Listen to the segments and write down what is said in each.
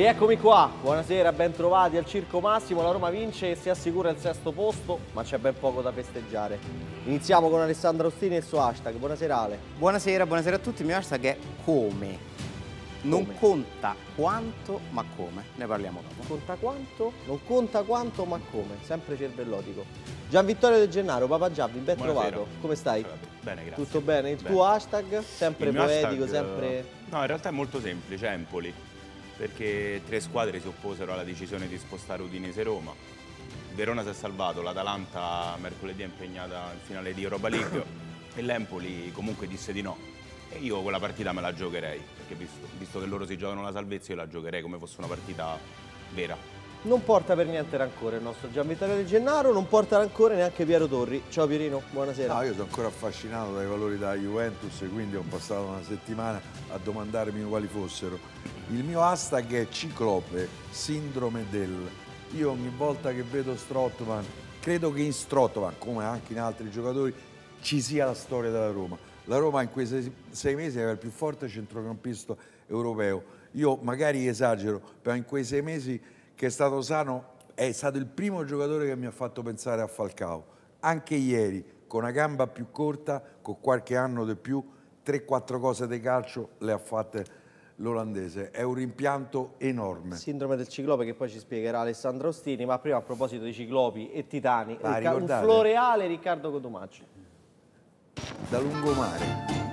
Rieccomi qua, buonasera, bentrovati al Circo Massimo, la Roma vince e si assicura il sesto posto, ma c'è ben poco da festeggiare. Iniziamo con Alessandro Ostini e il suo hashtag, buonasera Ale. Buonasera, buonasera a tutti, il mio hashtag è come. Non come? conta quanto ma come, ne parliamo dopo. Conta quanto? Non conta quanto ma come, sempre cervellotico. Gian Vittorio De Gennaro, Papa Giabbi, ben trovato, come stai? Bene, grazie. Tutto bene? Il bene. tuo hashtag? Sempre poetico, hashtag, sempre... No, in realtà è molto semplice, Empoli perché tre squadre si opposero alla decisione di spostare Udinese-Roma. Verona si è salvato, l'Atalanta mercoledì è impegnata in finale di Europa League e l'Empoli comunque disse di no. E io quella partita me la giocherei, perché visto, visto che loro si giocano la salvezza io la giocherei come fosse una partita vera non porta per niente rancore il nostro Gianvittorio De Gennaro, non porta rancore neanche Piero Torri. Ciao Pierino, buonasera. No, io sono ancora affascinato dai valori della Juventus e quindi ho passato una settimana a domandarmi quali fossero. Il mio hashtag è Ciclope, sindrome del... Io ogni volta che vedo Strottman, credo che in Strottman, come anche in altri giocatori, ci sia la storia della Roma. La Roma in quei sei, sei mesi era il più forte centrocampista europeo. Io magari esagero, però in quei sei mesi che è stato sano, è stato il primo giocatore che mi ha fatto pensare a Falcao. Anche ieri, con una gamba più corta, con qualche anno di più, 3-4 cose di calcio le ha fatte l'olandese. È un rimpianto enorme. Sindrome del ciclope che poi ci spiegherà Alessandro Ostini, ma prima a proposito di ciclopi e titani, Va, un floreale Riccardo Codomacci. Da lungomare.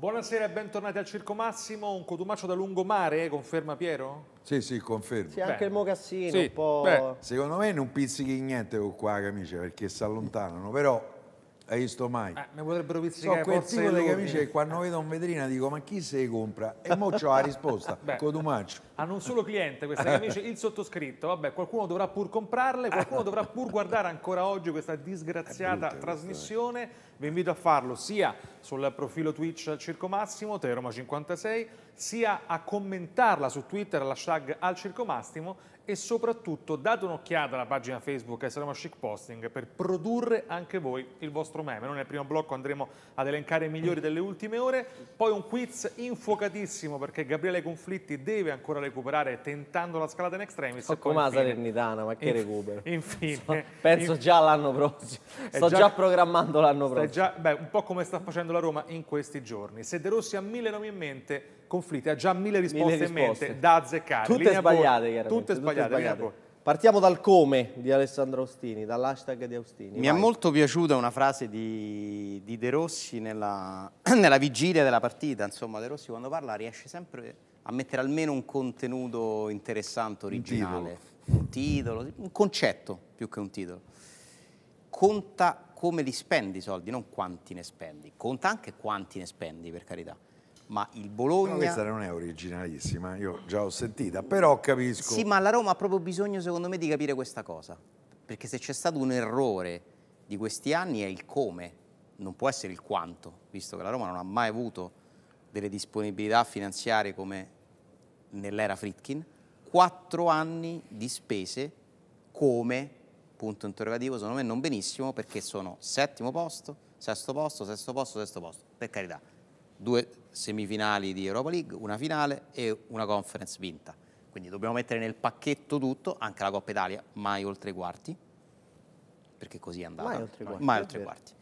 Buonasera e bentornati al Circo Massimo, un cotumaccio da lungomare, eh, conferma Piero? Sì, sì, confermo. Sì, anche Beh. il mocassino sì. un po'... Beh. Secondo me non pizzichi niente con qua la camicia perché si allontanano, però hai visto mai? Eh, mi potrebbero pizzicare so, quel tipo di camicie che quando vedo un vetrina dico ma chi se le compra? E mo c'ho la risposta, Beh, Codumaccio. Hanno un solo cliente queste camicie, il sottoscritto, vabbè qualcuno dovrà pur comprarle, qualcuno dovrà pur guardare ancora oggi questa disgraziata brutta, trasmissione, vi invito a farlo sia sul profilo Twitch Circo Massimo, Teroma56, sia a commentarla su Twitter all'hashtag al Circo Massimo e soprattutto date un'occhiata alla pagina Facebook e saremo chic posting per produrre anche voi il vostro meme. Noi nel primo blocco andremo ad elencare i migliori delle ultime ore, poi un quiz infuocatissimo perché Gabriele Conflitti deve ancora recuperare tentando la scalata in extremis. Oh, come la Salernitana, ma che recupero. Infine. So, penso già all'anno prossimo, eh, sto già, già programmando l'anno prossimo. Già, beh, un po' come sta facendo la Roma in questi giorni. Se De Rossi ha mille nomi in mente conflitti, ha già mille risposte, mille risposte. in mente da azzeccare. Tutte sbagliate, chiaramente. Tutte, tutte sbagliate. Partiamo dal come di Alessandro Ostini, dall'hashtag di Austini. Mi vai. è molto piaciuta una frase di, di De Rossi nella, nella, vigilia della partita. Insomma, De Rossi quando parla riesce sempre a mettere almeno un contenuto interessante, originale. un, titolo, un concetto più che un titolo. Conta come li spendi i soldi, non quanti ne spendi. Conta anche quanti ne spendi, per carità ma il Bologna... No, questa non è originalissima, io già ho sentita, però capisco... Sì, ma la Roma ha proprio bisogno, secondo me, di capire questa cosa. Perché se c'è stato un errore di questi anni è il come, non può essere il quanto, visto che la Roma non ha mai avuto delle disponibilità finanziarie come nell'era Fritkin. Quattro anni di spese come, punto interrogativo, secondo me non benissimo, perché sono settimo posto, sesto posto, sesto posto, sesto posto, per carità. Due, semifinali di Europa League, una finale e una conference vinta. Quindi dobbiamo mettere nel pacchetto tutto, anche la Coppa Italia, mai oltre i quarti, perché così è andata. Mai oltre i quarti. Mai oltre i quarti.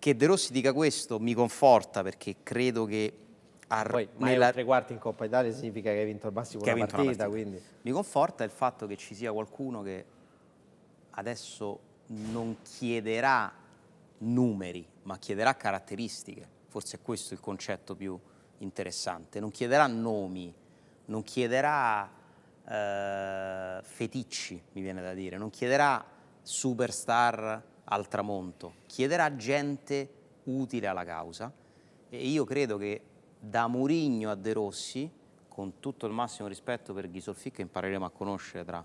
Che De Rossi dica questo mi conforta perché credo che... Ar- Poi mai oltre i quarti in Coppa Italia significa che hai vinto il massimo della partita, partita. Quindi. Mi conforta il fatto che ci sia qualcuno che adesso non chiederà numeri, ma chiederà caratteristiche forse è questo il concetto più interessante, non chiederà nomi, non chiederà eh, feticci, mi viene da dire, non chiederà superstar al tramonto, chiederà gente utile alla causa e io credo che da Murigno a De Rossi, con tutto il massimo rispetto per Ghisolfi che impareremo a conoscere tra,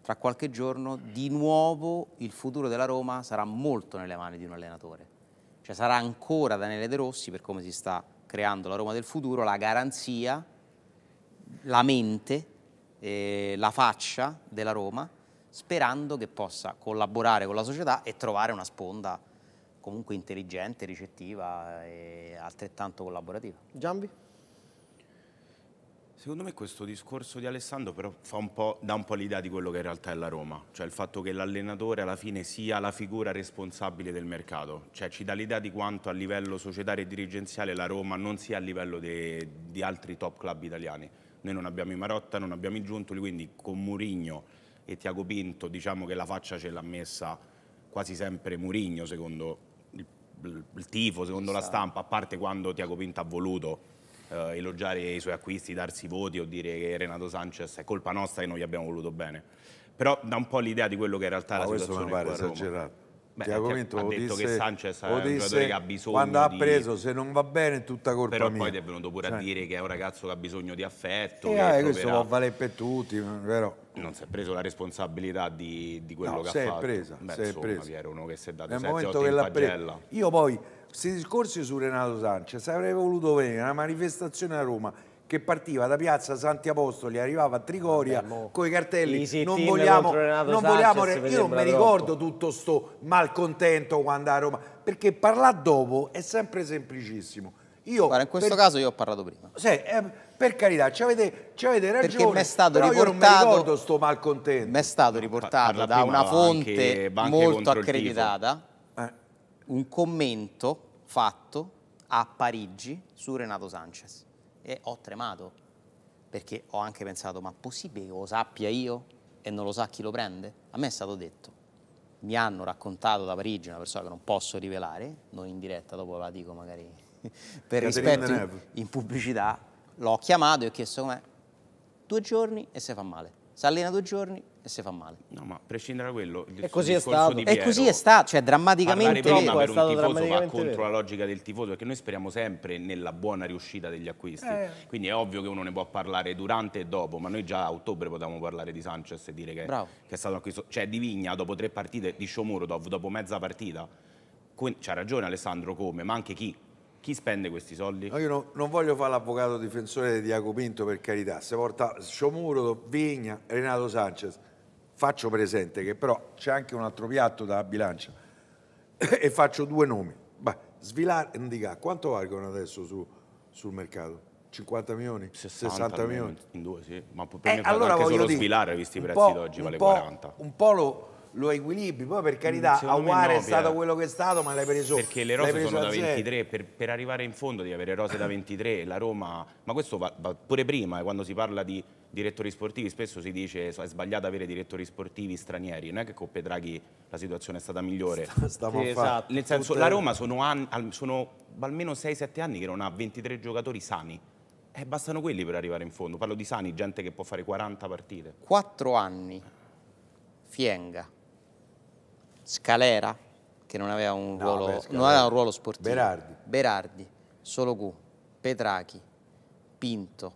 tra qualche giorno, di nuovo il futuro della Roma sarà molto nelle mani di un allenatore cioè sarà ancora Daniele De Rossi, per come si sta creando la Roma del futuro, la garanzia, la mente, eh, la faccia della Roma, sperando che possa collaborare con la società e trovare una sponda comunque intelligente, ricettiva e altrettanto collaborativa. Giambi? Secondo me questo discorso di Alessandro però un dà un po' l'idea di quello che in realtà è la Roma, cioè il fatto che l'allenatore alla fine sia la figura responsabile del mercato, cioè ci dà l'idea di quanto a livello societario e dirigenziale la Roma non sia a livello de, di altri top club italiani. Noi non abbiamo i Marotta, non abbiamo i Giuntoli, quindi con Murigno e Tiago Pinto diciamo che la faccia ce l'ha messa quasi sempre Murigno secondo il, il tifo, secondo la stampa, a parte quando Tiago Pinto ha voluto eh, elogiare i suoi acquisti, darsi voti o dire che Renato Sanchez è colpa nostra che noi gli abbiamo voluto bene. Però dà un po' l'idea di quello che in realtà è la situazione è. a Roma. questo mi pare esagerato. Beh, Tiago Vinto ha detto disse, che Sanchez è un giocatore che ha bisogno quando ha preso di... se non va bene tutta colpa però mia. poi ti è venuto pure a dire che è un ragazzo che ha bisogno di affetto eh, eh questo può valere per tutti vero? non si è preso la responsabilità di, di quello no, che ha fatto presa, Beh, si insomma, è presa Piero, uno che si è dato Nel 7 momento che l'ha presa io poi questi discorsi su Renato Sanchez avrei voluto vedere una manifestazione a Roma che partiva da piazza Santi Apostoli arrivava a Trigoria con i cartelli non vogliamo, non vogliamo io non mi ricordo tutto sto malcontento quando a Roma perché parlare dopo è sempre semplicissimo io, Guarda, in questo per, caso io ho parlato prima. Se, eh, per carità, ci avete, ci avete ragione. Perché mi è stato riportato. sto malcontento. Mi è stato riportato da una fonte molto accreditata eh. un commento fatto a Parigi su Renato Sanchez e ho tremato perché ho anche pensato ma è possibile che lo sappia io e non lo sa chi lo prende? A me è stato detto, mi hanno raccontato da Parigi una persona che non posso rivelare, non in diretta, dopo la dico magari per Caterina rispetto in, in pubblicità, l'ho chiamato e ho chiesto come due giorni e se fa male si allena due giorni e si fa male. No, ma a prescindere da quello, il e così è stato. e così è stato, cioè drammaticamente prima per un tifoso va contro vero. la logica del tifoso, perché noi speriamo sempre nella buona riuscita degli acquisti. Eh. Quindi è ovvio che uno ne può parlare durante e dopo, ma noi già a ottobre potevamo parlare di Sanchez e dire che, che è stato un acquisto, cioè di Vigna dopo tre partite, di Shomurodov dopo mezza partita. C'ha ragione Alessandro come, ma anche chi chi spende questi soldi? No, io non, non voglio fare l'avvocato difensore di Jacopinto per carità. Se porta Sciomuro, Vigna, Renato Sanchez, faccio presente che però c'è anche un altro piatto da bilancia e faccio due nomi. Beh, Svilar e Ndicà, quanto valgono adesso su, sul mercato? 50 milioni? 60, 60 milioni? In due, sì. Ma per eh, me allora anche solo dire, svilare, visti i prezzi oggi, vale 40. Un po' lo, lo equilibri. Poi per mm, carità, Aguare è stato quello che è stato, ma l'hai preso. Perché le rose sono da 23, per, per, arrivare in fondo di avere rose da 23, la Roma, ma questo va, va pure prima, eh, quando si parla di direttori sportivi, spesso si dice che è sbagliato avere direttori sportivi stranieri, non è che con Pedraghi la situazione è stata migliore. Stiamo sì, esatto. Nel senso, la Roma sono, an, sono almeno 6-7 anni che non ha 23 giocatori sani. E eh, bastano quelli per arrivare in fondo. Parlo di sani, gente che può fare 40 partite. 4 anni. Fienga. Scalera, che non aveva un, no, ruolo, beh, non aveva un ruolo, sportivo. Berardi. Berardi, Q, Petrachi, Pinto.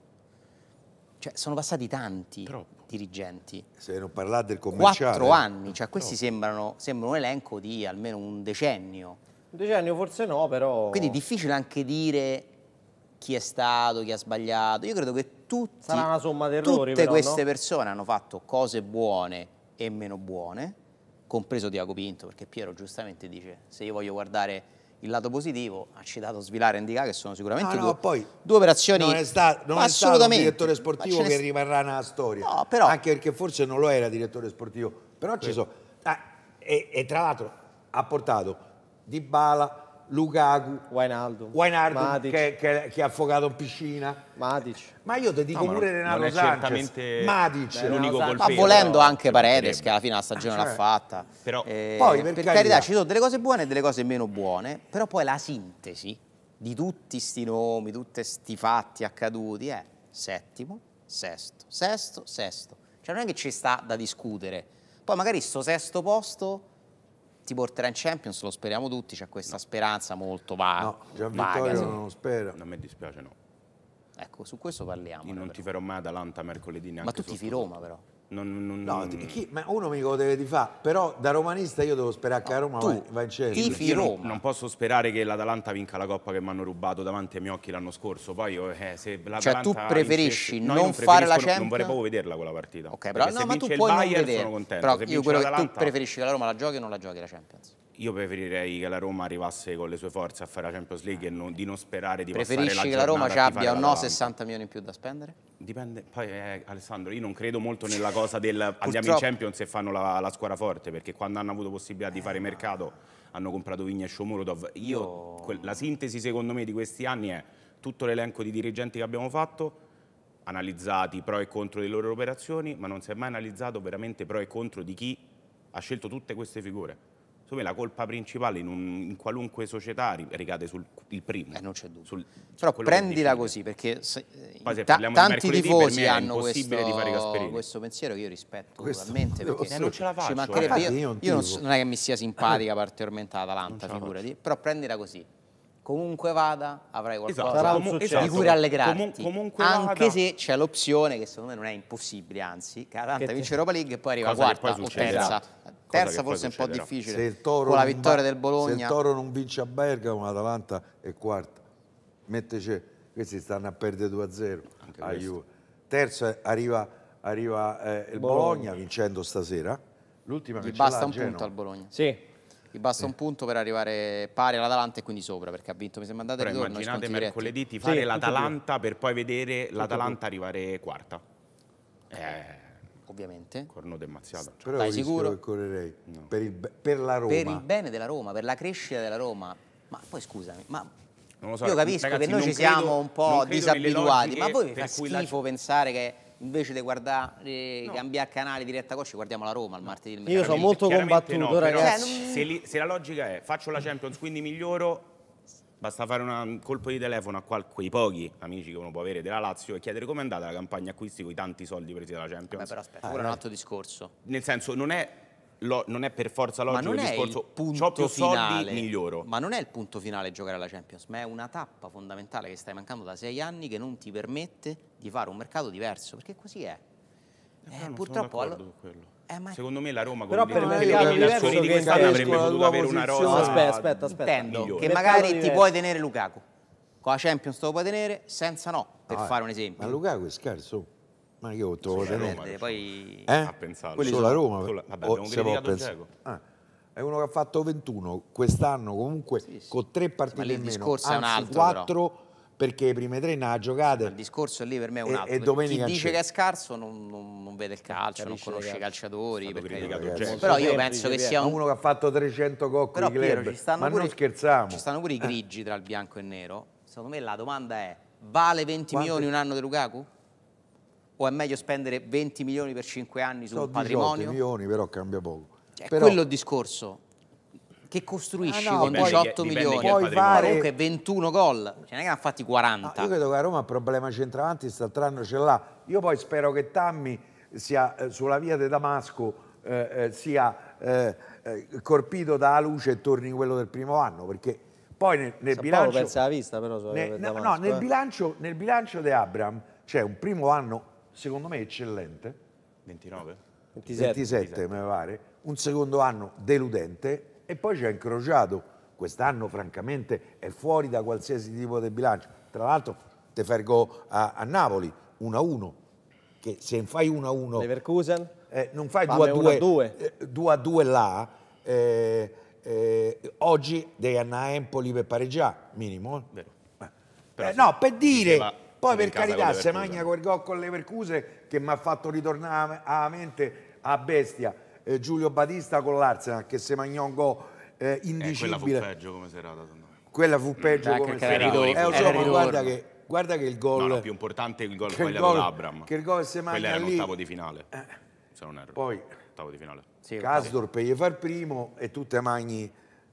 Cioè, sono passati tanti Troppo. dirigenti. Se non parlate del commerciale. Quattro anni, cioè questi sembrano, sembrano un elenco di almeno un decennio. Un decennio forse no, però... Quindi è difficile anche dire chi è stato, chi ha sbagliato. Io credo che tutti, Sarà una somma tutte però, queste no? persone hanno fatto cose buone e meno buone compreso Diago Pinto, perché Piero giustamente dice se io voglio guardare il lato positivo, ha citato Svilare e Indica che sono sicuramente no, ah, no, due, due, operazioni non è, sta, non è stato un direttore sportivo che rimarrà nella storia no, però, anche perché forse non lo era direttore sportivo però ci sono ah, e, e, tra l'altro ha portato Di Bala Lukaku, Wainaldo, Wainaldo che, che, che, è affogato in piscina. Matic. Ma io ti dico no, pure Renato non Sanchez. Matic. Beh, l'unico colpevole. Ma volendo anche Paredes, che alla fine la stagione cioè, l'ha fatta. Però, eh, poi, per, per carità, carità, ci sono delle cose buone e delle cose meno buone, però poi la sintesi di tutti questi nomi, tutti questi fatti accaduti è settimo, sesto, sesto, sesto. Cioè non è che ci sta da discutere. Poi magari sto sesto posto ti porterà in Champions, lo speriamo tutti, c'è questa no. speranza molto vaga. No, Gian Vittorio non lo spera. A me dispiace no. Ecco, su questo parliamo. Io non però. farò mai Atalanta mercoledì neanche. Ma tu ti tifi Roma però. Non, non, no, non... Chi, ma uno mi lo deve di fare, però da romanista io devo sperare che no, a Roma tu, va in Champions. Tifi Roma. Non posso sperare che l'Atalanta vinca la coppa che mi hanno rubato davanti ai miei occhi l'anno scorso. Poi oh, eh, se Cioè tu preferisci vincesse, non, fare la Champions? Non vorrei proprio vederla quella partita. Ok, però no, ma tu puoi Bayern, vedere. Però io quello che tu preferisci che la Roma la giochi o non la giochi la Champions? io preferirei che la Roma arrivasse con le sue forze a fare la Champions League e non, di non sperare di Preferisci passare la Preferisci che la Roma abbia o no 60 milioni in più da spendere? Dipende, poi eh, Alessandro, io non credo molto nella cosa del andiamo in Champions e fanno la, la, squadra forte, perché quando hanno avuto possibilità di fare eh. mercato hanno comprato Vigna e Shomurotov. Io, oh. la sintesi secondo me di questi anni è tutto l'elenco di dirigenti che abbiamo fatto, analizzati i pro e contro delle loro operazioni, ma non si è mai analizzato veramente pro e contro di chi ha scelto tutte queste figure. Secondo la colpa principale in, un, in qualunque società ricade sul primo. Eh, non c'è dubbio. Sul, Però prendila così, perché se, eh, Poi, se ta tanti tifosi hanno questo, questo, pensiero che io rispetto questo, totalmente. Perché posso, non ce la faccio. Ci eh. Io, io, non, so, non, è che mi sia simpatica particolarmente l'Atalanta, la figurati. Però prendila così comunque vada avrai qualcosa esatto, esatto. di cui rallegrarti Comun anche vada. se c'è l'opzione che secondo me non è impossibile anzi che Atalanta vince Europa League e poi arriva Cosa quarta o terza esatto terza forse è un po' difficile con la vittoria del Bologna. Se il Toro non vince a Bergamo, l'Atalanta è quarta. Metteci, questi stanno a perdere 2-0 a Juve. Terzo arriva, arriva eh, il Bologna. Bologna. vincendo stasera. L'ultima che Gli basta un punto al Bologna. Sì. Gli basta eh. un punto per arrivare pari all'Atalanta e quindi sopra perché ha vinto mi sembra andata ritorno immaginate mercoledì ti fare sì, l'Atalanta per poi vedere l'Atalanta arrivare quarta eh, ovviamente. Corno del Mazziato. Cioè. Però sicuro? correrei no. per, il, per la Roma. Per il bene della Roma, per la crescita della Roma. Ma poi scusami, ma so, io capisco ragazzi, che noi ci credo, siamo un po' disabituati, ma voi mi fa schifo la... pensare che invece di guardare, no. cambiare canale diretta cosci guardiamo la Roma il no. martedì. Io sono molto combattuto, no, ragazzi. Cioè, se, li, se la logica è faccio la Champions, quindi miglioro, Basta fare un colpo di telefono a quei pochi amici che uno può avere della Lazio e chiedere come è andata la campagna acquisti con i tanti soldi presi dalla Champions. Beh, però aspetta, ah, è un altro discorso. Nel senso, non è, lo, non è per forza logico il discorso, il punto ho più finale, soldi, miglioro. Ma non è il punto finale giocare alla Champions, ma è una tappa fondamentale che stai mancando da sei anni che non ti permette di fare un mercato diverso, perché così è. Eh, eh purtroppo, allo eh, ma... Secondo me la Roma con Però per me le eliminazioni di quest'anno avrebbe potuto avere una rosa. aspetta, aspetta, aspetta. Intendo che magari ti puoi tenere Lukaku. Con la Champions te lo puoi tenere, senza no, per ah, fare un esempio. Ma Lukaku è scarso. Ma io te lo tenere. Poi... Eh? A pensare. Quelli solo la Roma. Sulla... Vabbè, oh, abbiamo criticato Dzeko. Ah, è uno che ha fatto 21 quest'anno comunque sì, sì. con tre partite ma in meno, anzi quattro perché le prime tre ne ha giocate. Il discorso lì per me è un altro. E, e domenica Chi dice che è scarso non, non, non vede il calcio, non, conosce i calciatori. Perché... Ragazzi, però io penso che sia uno che ha fatto 300 gol di i club, ma non scherziamo. Ci stanno pure i eh. grigi tra il bianco e il nero. Secondo me la domanda è, vale 20 milioni un anno di Lukaku? O è meglio spendere 20 milioni per 5 anni su un patrimonio? 20 milioni però cambia poco. Cioè, però... Quello il discorso che costruisci ah, no, con 18 milioni, poi fare... comunque 21 gol, ce cioè, ne hanno fatti 40. No, io credo che a Roma ha un problema centravanti, sta quest'anno ce l'ha. Io poi spero che Tammy sia eh, sulla via di Damasco, eh, eh sia eh, eh, colpito dalla luce e torni quello del primo anno, perché poi nel, nel bilancio... pensa alla vista però. So, nel, Damasco, no, nel, bilancio, nel bilancio di Abram c'è un primo anno, secondo me, eccellente. 29? 27, 27, 27. mi pare, un secondo anno deludente e poi ci ha incrociato, quest'anno francamente è fuori da qualsiasi tipo di bilancio. Tra l'altro te fergo a, a Napoli 1-1, che se fai 1-1... Leverkusen? Eh, non fai 2-2 2-2 eh, là, eh, eh, oggi devi andare a Empoli per pareggiare, minimo. Eh, eh no, per dire, poi per carità, se magna quel gol con Leverkusen che mi ha fatto ritornare a mente a bestia, eh, Giulio Batista con l'Arsenal che se magnò un eh, indicibile. Eh, quella fu peggio come serata. Quella fu peggio mm. ah, come serata. È un gioco, guarda che guarda che il gol. No, no, più importante è il gol sbagliato da Abram. Che il gol se manca Quella era l'ottavo di finale. Eh. Se non erro. Poi ottavo di finale. Sì, Casdorp gli fa il primo e tutte te magni.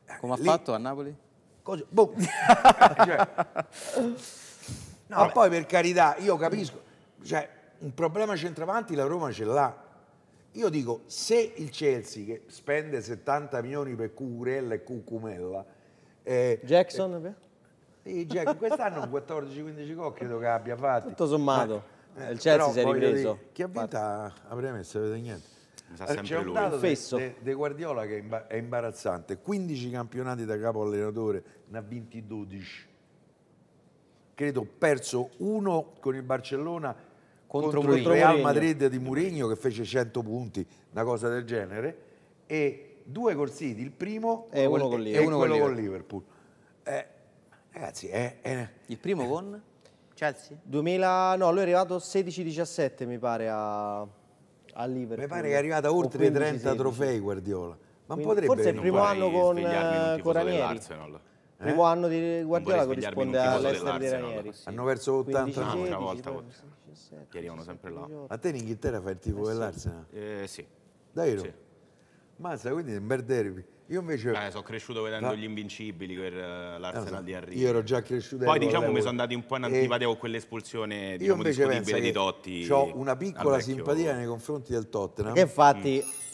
Eh, come lì. ha fatto a Napoli? Cosa? Boh. cioè. No, ma poi per carità, io capisco, cioè, un problema centravanti la Roma ce l'ha. Io dico, se il Chelsea che spende 70 milioni per Cucurella e Cucumella... Eh, Jackson? Eh, Jack, quest'anno 14-15 gol credo che abbia fatto. Tutto sommato, eh, il Chelsea si è ripreso. Dire, chi ha vinto la premessa? Se niente. C'è un dato di Guardiola che è imbarazzante. 15 campionati da capo allenatore, ne ha vinti 12. Credo perso uno con il Barcellona contro, contro il Real Murigno. Madrid di Mourinho che fece 100 punti, una cosa del genere, e due col City, il primo è eh, uno con, e uno quello con Liverpool. Eh, ragazzi, è, eh, è, eh. il primo è, con Chelsea? 2000, no, lui è arrivato 16-17 mi pare a, a, Liverpool. Mi pare che è arrivato oltre 15, 30 trofei Guardiola. Ma Quindi, potrebbe forse il primo anno con, con Ranieri. Eh? Primo anno di Guardiola corrisponde all'estero di Ranieri. Hanno perso 80 anni una volta. Forse che arrivano sempre là. A te in Inghilterra fai il tipo eh, dell'Arsenal? Eh, sì. Davvero? Sì. Mazza, quindi è un bel derby. Io invece... Eh, sono cresciuto vedendo no. gli invincibili per eh, l'Arsenal no, di Arrivo. Io ero già cresciuto. Poi diciamo mi sono andati un po' in antipatia eh, con quell'espulsione diciamo, discutibile di Totti. Ho una piccola simpatia nei confronti del Tottenham. Che infatti... Mm.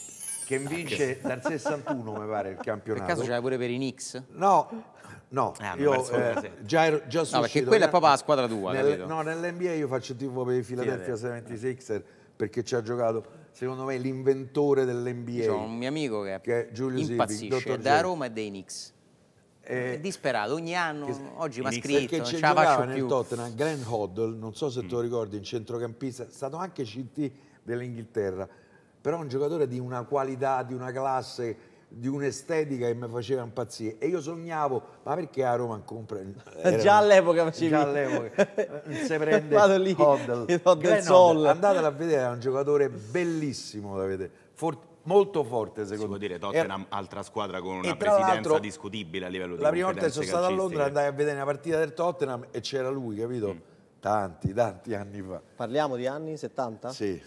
Che vince dal 61 mi pare il campionato. Per caso ce l'hai pure per i Knicks? No, No, ah, eh, io eh, già, ero, già sono no, perché quella è proprio la squadra tua. Nel, no, nell'NBA io faccio tipo per i Philadelphia 76er perché ci ha giocato secondo me l'inventore dell'NBA. C'è un mio amico che, che è Giulio impazzisce Sibi, da Roma e dai Knicks. Eh, è disperato ogni anno, oggi mi ha scritto, non ce la faccio nel più. Tottenham, Glenn Hoddle, non so se mm. te lo ricordi, in centrocampista, è stato anche CT dell'Inghilterra, però un giocatore di una qualità, di una classe di un'estetica che mi faceva impazzire e io sognavo ma perché a Roma compra era... già all'epoca facevi già all'epoca non si prende vado lì Hoddle. Hoddle Sol. andatelo a vedere è un giocatore bellissimo da vedere Forti... molto forte secondo me si può dire Tottenham era... altra squadra con una presidenza discutibile a livello di la prima volta che sono stato a Londra andai a vedere una partita del Tottenham e c'era lui capito mm. tanti tanti anni fa parliamo di anni 70? sì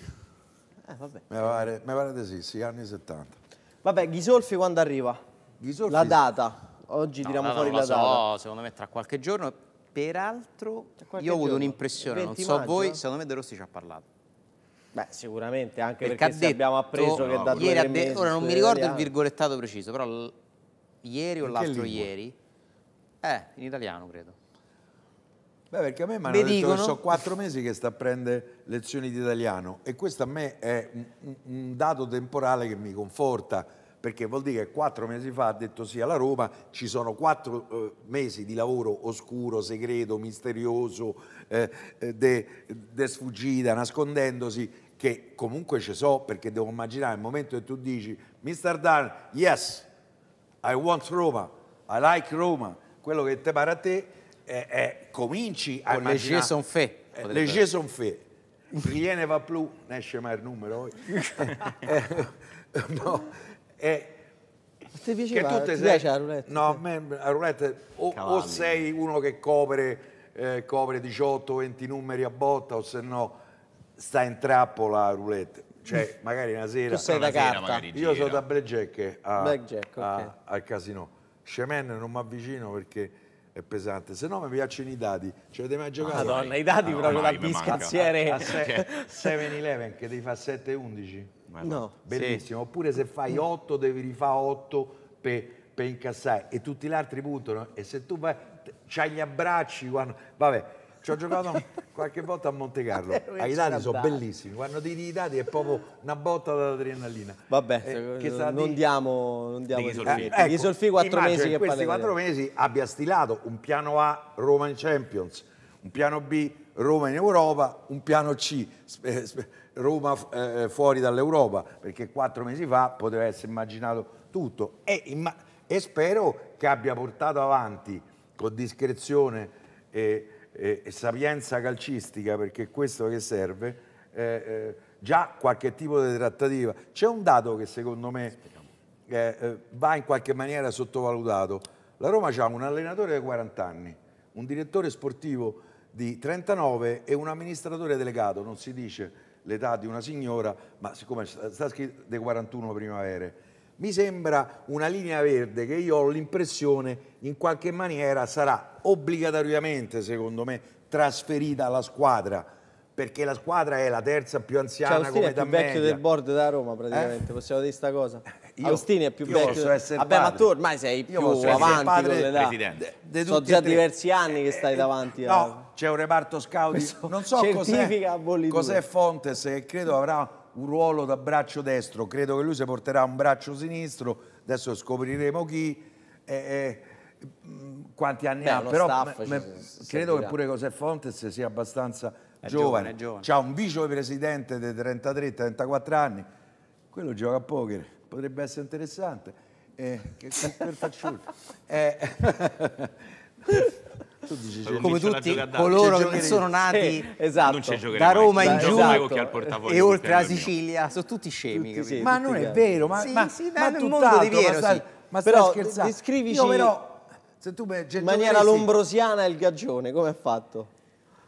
eh, vabbè. Mi, pare, mi pare di sì, sì anni 70 Vabbè, Ghisolfi quando arriva? Ghisolfi... La data. Oggi no, tiriamo no, fuori non la, so, data. secondo me tra qualche giorno. Peraltro, qualche io ho avuto un'impressione, non so maggio, voi, secondo me De Rossi ci ha parlato. Beh, sicuramente, anche perché, perché detto, abbiamo appreso no, che da ieri due mesi... Ora non mi ricordo italiano. il virgolettato preciso, però ieri o l'altro ieri... Eh, in italiano credo. Beh, perché a me mi hanno detto dicono... che sono quattro mesi che sta a prendere lezioni di italiano e questo a me è un, un dato temporale che mi conforta, perché vuol dire che quattro mesi fa ha detto sì alla Roma, ci sono quattro eh, mesi di lavoro oscuro, segreto, misterioso, eh, eh de, de sfuggita, nascondendosi, che comunque ci so, perché devo immaginare il momento che tu dici Mr. Dan, yes, I want Roma, I like Roma, quello che te pare a te eh, eh, cominci a immaginare... Les jeux sont faits. Eh, les jeux sont Rien ne va plus, n'esce mai il numero. Eh, eh, no, eh, ti piaceva, che tu ti sei... la roulette? No, a me la roulette o, o sei uno che copre, eh, copre 18-20 numeri a botta o se no sta in trappola la roulette. Cioè, magari una sera... Tu sei da carta. Io sono da blackjack, a, blackjack okay. a, al casino. Chemen non mi avvicino perché è pesante, se no mi piacciono i dadi, ci avete mai giocato? Madonna, i dadi no, proprio da biscazziere. 7 ah, eleven che devi fare 7-11. No. Bellissimo, sì. oppure se fai 8 devi rifare 8 per, per incassare e tutti gli altri puntano e se tu vai, c'hai gli abbracci quando... Vabbè, ci ho giocato qualche volta a Monte Carlo. Ai eh, ah, dati sono bellissimi, quando ti i dati è proprio una botta d'adrenalina. Vabbè, eh, che non, di... diamo, non diamo risolfi. Eh, ecco, risolfi quattro mesi che questi quattro mesi abbia stilato un piano A Roma in Champions, un piano B Roma in Europa, un piano C Roma eh, eh, fuori dall'Europa, perché quattro mesi fa poteva essere immaginato tutto e, e spero che abbia portato avanti con discrezione eh, eh, sapienza calcistica, perché è questo che serve, eh, eh, già qualche tipo di trattativa. C'è un dato che secondo me eh, eh, va in qualche maniera sottovalutato. La Roma ha un allenatore di 40 anni, un direttore sportivo di 39 e un amministratore delegato, non si dice l'età di una signora, ma siccome sta scritto dei 41 primavere, mi sembra una linea verde che io ho l'impressione in qualche maniera sarà obbligatoriamente, secondo me, trasferita alla squadra perché la squadra è la terza più anziana cioè, come è più media. vecchio del board da Roma praticamente, eh? possiamo dire questa cosa? Eh, io, Agostini è più vecchio. Posso essere Vabbè, padre. ma tu ormai sei più avanti padre de, Sono già diversi anni che stai eh, eh, davanti. Eh, a... No, c'è un reparto scouting, non so cos'è cos Fontes che credo avrà un ruolo da braccio destro, credo che lui si porterà un braccio sinistro, adesso scopriremo chi, eh, eh, quanti anni Beh, ha, però me, me, credo che pure José Fontes sia abbastanza è giovane, giovane. ha un vicepresidente di 33-34 anni, quello gioca a poker, potrebbe essere interessante, eh, che, faccio? facciuto. Eh, Tu dici cioè, come tutti coloro cioè, che sono nati eh, esatto. da Roma in giù esatto. e oltre la Sicilia, sono tutti scemi. Tutti sì, ma non è vero, ma, sì, ma, sì, ma, ma tutt'altro, di Viero, ma, sì. ma però, scherzando. Descrivici però, se tu, in maniera lombrosiana il gaggione, come ha fatto?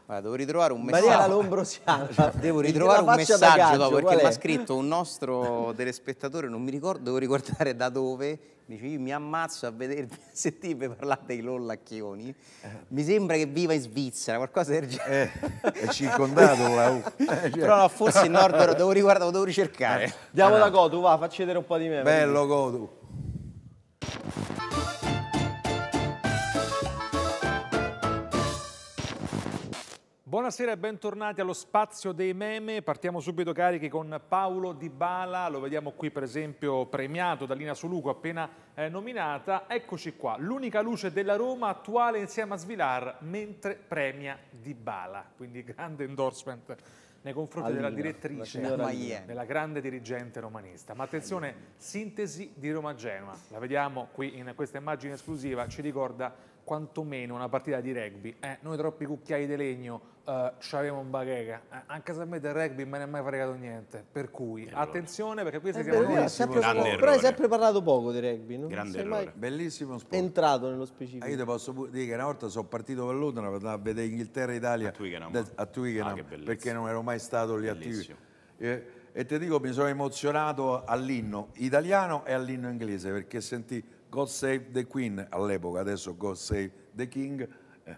Guarda, devo ritrovare un messaggio. Maria Lombrosiana. devo ritrovare un messaggio gaggio, dopo perché mi ha scritto un nostro telespettatore, non mi ricordo, devo ricordare da dove. Dice, io mi ammazzo a vedervi il PST per parlare dei lollacchioni. Eh. Mi sembra che viva in Svizzera, qualcosa del genere. Eh, è circondato la U. Uh. Però no, forse in Nord lo devo riguardare, lo devo ricercare. Andiamo eh. ah, da Godu, va, facci vedere un po' di me. Bello Cotu. Buonasera e bentornati allo spazio dei meme. Partiamo subito carichi con Paolo Di Bala, lo vediamo qui per esempio premiato da Lina Suluco appena eh, nominata. Eccoci qua, l'unica luce della Roma attuale insieme a Svilar mentre premia Di Bala, quindi grande endorsement nei confronti Allina, della direttrice, Allina. della grande dirigente romanista. Ma attenzione, sintesi di Roma Genova, la vediamo qui in questa immagine esclusiva, ci ricorda quantomeno una partita di rugby. Eh, noi troppi cucchiai di legno eh, ci avevamo un bacheca. Eh, anche se a me del rugby me ne è mai fregato niente. Per cui Errore. attenzione perché qui si chiama bellissimo sport. Però hai sempre parlato poco di rugby. Non Grande mai bellissimo sport. Entrato nello specifico. Ah, io ti posso dire che una volta sono partito per Londra a vedere Inghilterra-Italia e a Twickenham, da, a Twickenham ah, perché non ero mai stato lì attivo. Eh, e ti dico mi sono emozionato all'inno italiano e all'inno inglese perché sentì God Save the Queen all'epoca, adesso God Save the King. Eh,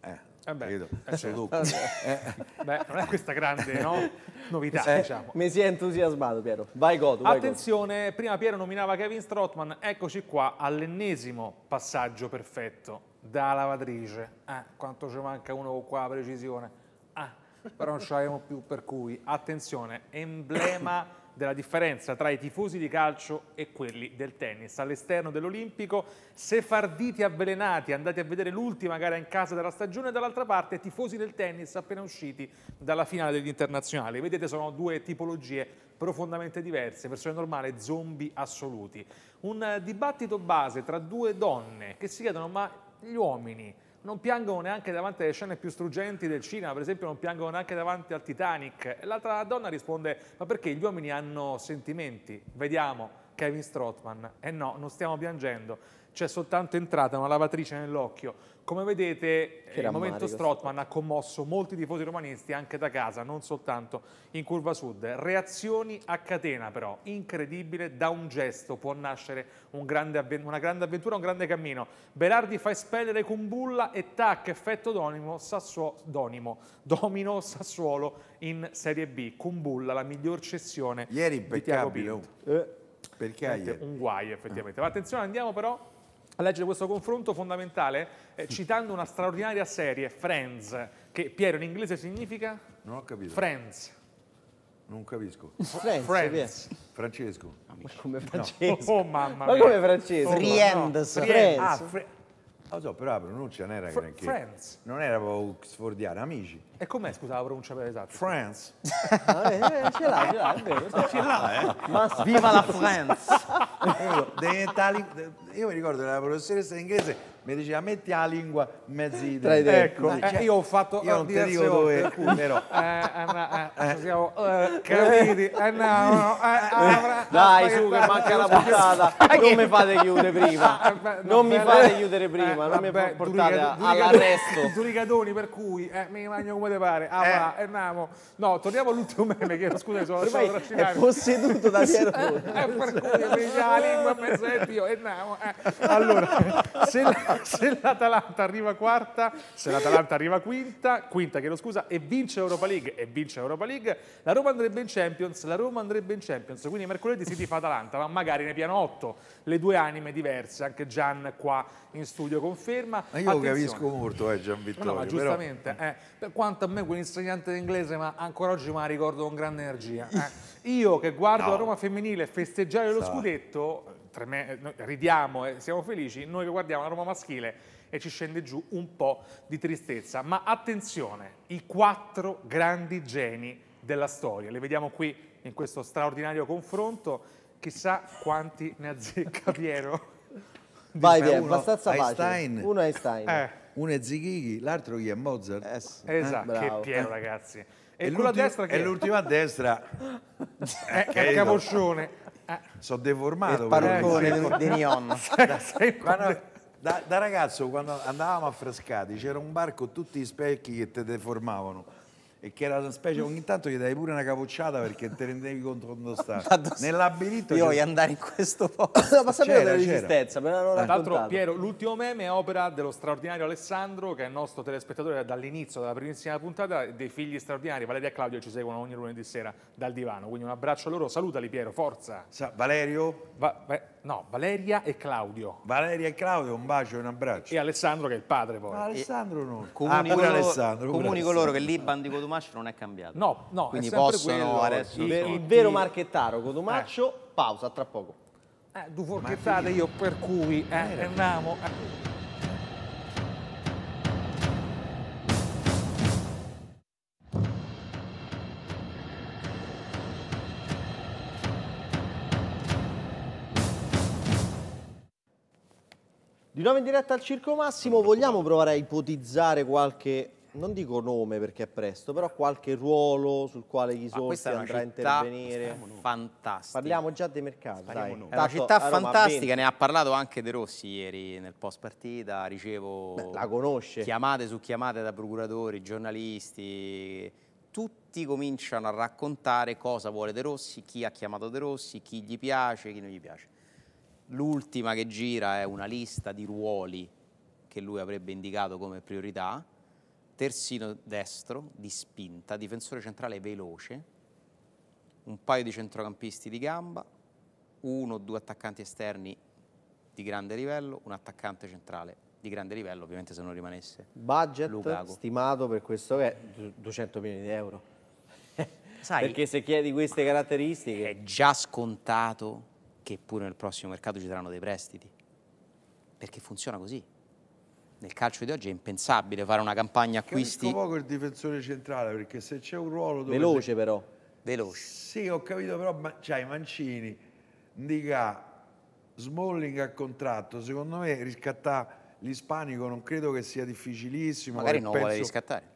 eh, Vabbè, eh, certo. eh, eh Beh, non è questa grande no? novità, eh, diciamo. Mi si è entusiasmato, Piero. Vai, Godo. Attenzione, vai, prima Piero nominava Kevin Strottman, eccoci qua all'ennesimo passaggio perfetto da lavatrice. Eh, quanto ci manca uno con qua la precisione. Ah, però non ce l'abbiamo più, per cui attenzione, emblema della differenza tra i tifosi di calcio e quelli del tennis. All'esterno dell'Olimpico, sefarditi avvelenati, andati a vedere l'ultima gara in casa della stagione, dall'altra parte tifosi del tennis appena usciti dalla finale degli internazionali. Vedete, sono due tipologie profondamente diverse, persone normali, zombie assoluti. Un eh, dibattito base tra due donne che si chiedono ma gli uomini non piangono neanche davanti alle scene più struggenti del cinema, per esempio non piangono neanche davanti al Titanic. E L'altra donna risponde, ma perché gli uomini hanno sentimenti? Vediamo, Kevin Strothman. E eh no, non stiamo piangendo, c'è soltanto entrata una lavatrice nell'occhio. Come vedete che il momento Strotman ha commosso molti tifosi romanisti anche da casa, non soltanto in curva sud. Reazioni a catena però, incredibile, da un gesto può nascere un grande una grande avventura, un grande cammino. Berardi fa espellere Cumbulla e tac, effetto donimo, Sassuo, donimo, domino Sassuolo in Serie B. Cumbulla, la miglior cessione Ieri di Tiago Pinto. Oh. Eh, perché? Un guaio effettivamente. Ah. Ma attenzione, andiamo però a leggere questo confronto fondamentale eh, citando una straordinaria serie, Friends, che Piero in inglese significa? Non ho capito. Friends. Non capisco. Friends. Friends. Francesco. Ma come Francesco? No. Oh, mamma mia. Ma come Francesco? Oh, Friends. Ah, fr lo so, però la pronuncia non era Fr granché. Friends. Non era proprio oxfordiana, amici. E com'è, scusa, la pronuncia per esatto? France. Eh, eh, ce l'ha, ce l'ha, è vero. Ce l'ha, eh. Ma viva la France. io mi ricordo che la professoressa in inglese mi diceva metti la lingua in mezzo ai denti. Ecco, eh, cioè, io ho fatto io non ti dico dove però. Eh, eh, eh, siamo capiti. Dai, su che manca la puntata. Non mi fate chiudere prima. Non mi fate chiudere prima, non mi portate all'arresto. Duricadoni per cui mi mangio come te pare. Ah, no, torniamo all'ultimo meme che scusa sono Ormai è posseduto da Piero. Per cui la ah, lingua mezzo al dio. Allora, se la se l'Atalanta arriva quarta, se l'Atalanta arriva quinta, quinta chiedo scusa, e vince Europa League, e vince Europa League, la Roma andrebbe in Champions, la Roma andrebbe in Champions, quindi mercoledì si tifa Atalanta, ma magari ne piano 8, le due anime diverse, anche Gian qua in studio conferma. Ma io Attenzione. capisco molto eh, Gian Vittorio. No, ma giustamente, però... eh, per quanto a me quell'insegnante d'inglese, ma ancora oggi me la ricordo con grande energia. Eh. Io che guardo no. la Roma femminile festeggiare lo Sta. scudetto, eh, ridiamo e eh, siamo felici, noi che guardiamo la Roma maschile e ci scende giù un po' di tristezza. Ma attenzione, i quattro grandi geni della storia, li vediamo qui in questo straordinario confronto, chissà quanti ne azzecca Piero. Vai, Piero, abbastanza facile. Uno è Einstein. Eh. Uno è Zichighi, l'altro chi è Mozart. Eh, eh Esatto, eh? che Piero ragazzi. E, e l'ultima a destra che... E l'ultima a destra... è, è, è eh. sono deformato. Il parruccone di Nion. Da, da ragazzo quando andavamo a Frascati c'era un bar con tutti gli specchi che ti deformavano e che era una specie ogni tanto gli dai pure una capocciata perché te rendevi conto quando stavi nel labirinto io voglio andare in questo posto ma sapevo dell'esistenza me l'hanno raccontato tra l'altro Piero l'ultimo meme è opera dello straordinario Alessandro che è il nostro telespettatore dall'inizio della primissima puntata dei figli straordinari Valeria e Claudio ci seguono ogni lunedì sera dal divano quindi un abbraccio a loro salutali Piero forza Sa Valerio va, va No, Valeria e Claudio. Valeria e Claudio, un bacio e un abbraccio. E Alessandro che è il padre poi. Ma Alessandro no. Ah, comuni ah, pure Alessandro. Pure comuni coloro che l'Iban di Cotumaccio non è cambiato. No, no, Quindi possono adesso... Il, il vero eh. marchettaro Cotumaccio, eh. pausa, tra poco. Eh, du forchettate io per cui, eh, eh. andiamo... Eh. Continuiamo in diretta al Circo Massimo, vogliamo provare a ipotizzare qualche, non dico nome perché è presto, però qualche ruolo sul quale Ghisolfi ah, andrà a intervenire. Fantastica. Parliamo già dei mercati. Dai. Noi. È una città fantastica, ne ha parlato anche De Rossi ieri nel post partita, ricevo Beh, la conosce. chiamate su chiamate da procuratori, giornalisti, tutti cominciano a raccontare cosa vuole De Rossi, chi ha chiamato De Rossi, chi gli piace, chi non gli piace. L'ultima che gira è una lista di ruoli che lui avrebbe indicato come priorità, terzino destro di spinta, difensore centrale veloce, un paio di centrocampisti di gamba, uno o due attaccanti esterni di grande livello, un attaccante centrale di grande livello, ovviamente se non rimanesse Budget Lukaku. stimato per questo è 200 milioni di euro. Sai, Perché se chiedi queste caratteristiche... È già scontato che pure nel prossimo mercato ci saranno dei prestiti, perché funziona così. Nel calcio di oggi è impensabile fare una campagna acquisti. Capisco poco il difensore centrale, perché se c'è un ruolo dove... Veloce però. Veloce. Sì, ho capito, però ma, c'hai Mancini, Indica, Smalling a contratto, secondo me riscattare l'ispanico non credo che sia difficilissimo. Magari non penso... vuole riscattare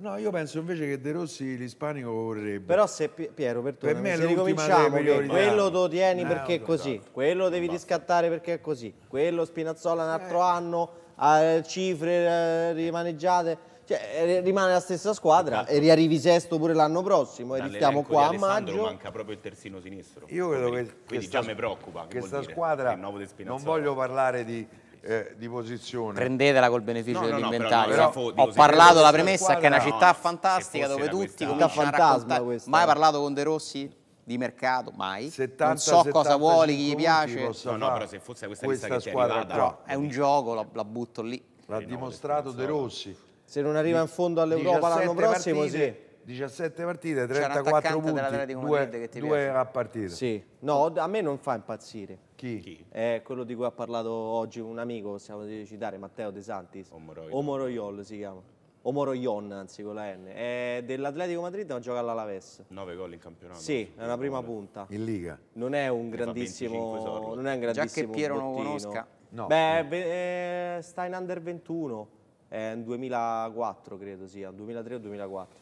No, io penso invece che De Rossi l'ispanico vorrebbe. Però se Piero, perdone, per me se ricominciamo quello lo tieni no, eh, perché è così, no. Esatto. quello devi no. riscattare perché è così, quello Spinazzola un eh. altro eh. anno, eh, cifre rimaneggiate... Cioè, eh, rimane la stessa squadra esatto. e riarrivi sesto pure l'anno prossimo e restiamo qua a maggio. manca proprio il terzino sinistro. Io credo che quindi già mi preoccupa questa squadra non voglio parlare di eh, di posizione. Prendetela col beneficio no, no, dell'inventario. No, ho, ho parlato la premessa che è una città fantastica dove tutti cominciano a raccontare. Mai parlato con De Rossi? di mercato, mai. 70, non so 70, cosa vuole, chi gli piace. No, no, però se fosse questa, questa lista squadra arrivata, però è un gioco, la, la butto lì. L'ha dimostrato De Rossi. Se non arriva in fondo all'Europa l'anno prossimo, partite, sì 17 partite, 34 punti, due 2 a partita. Sì, no, a me non fa impazzire. Chi? Chi? È quello di cui ha parlato oggi un amico, possiamo citare, Matteo De Santis. Omoroiol. Omoroiol si chiama. Omoroion, anzi con la N. È dell'Atletico Madrid, ma gioca all'Alaves. 9 gol in campionato. Sì, è una prima punta. In Liga. Non è un grandissimo... Non è un grandissimo Già che Piero bottino. non conosca. No. Beh, eh, sta in Under 21. È un 2004, credo sia, 2003 o 2004.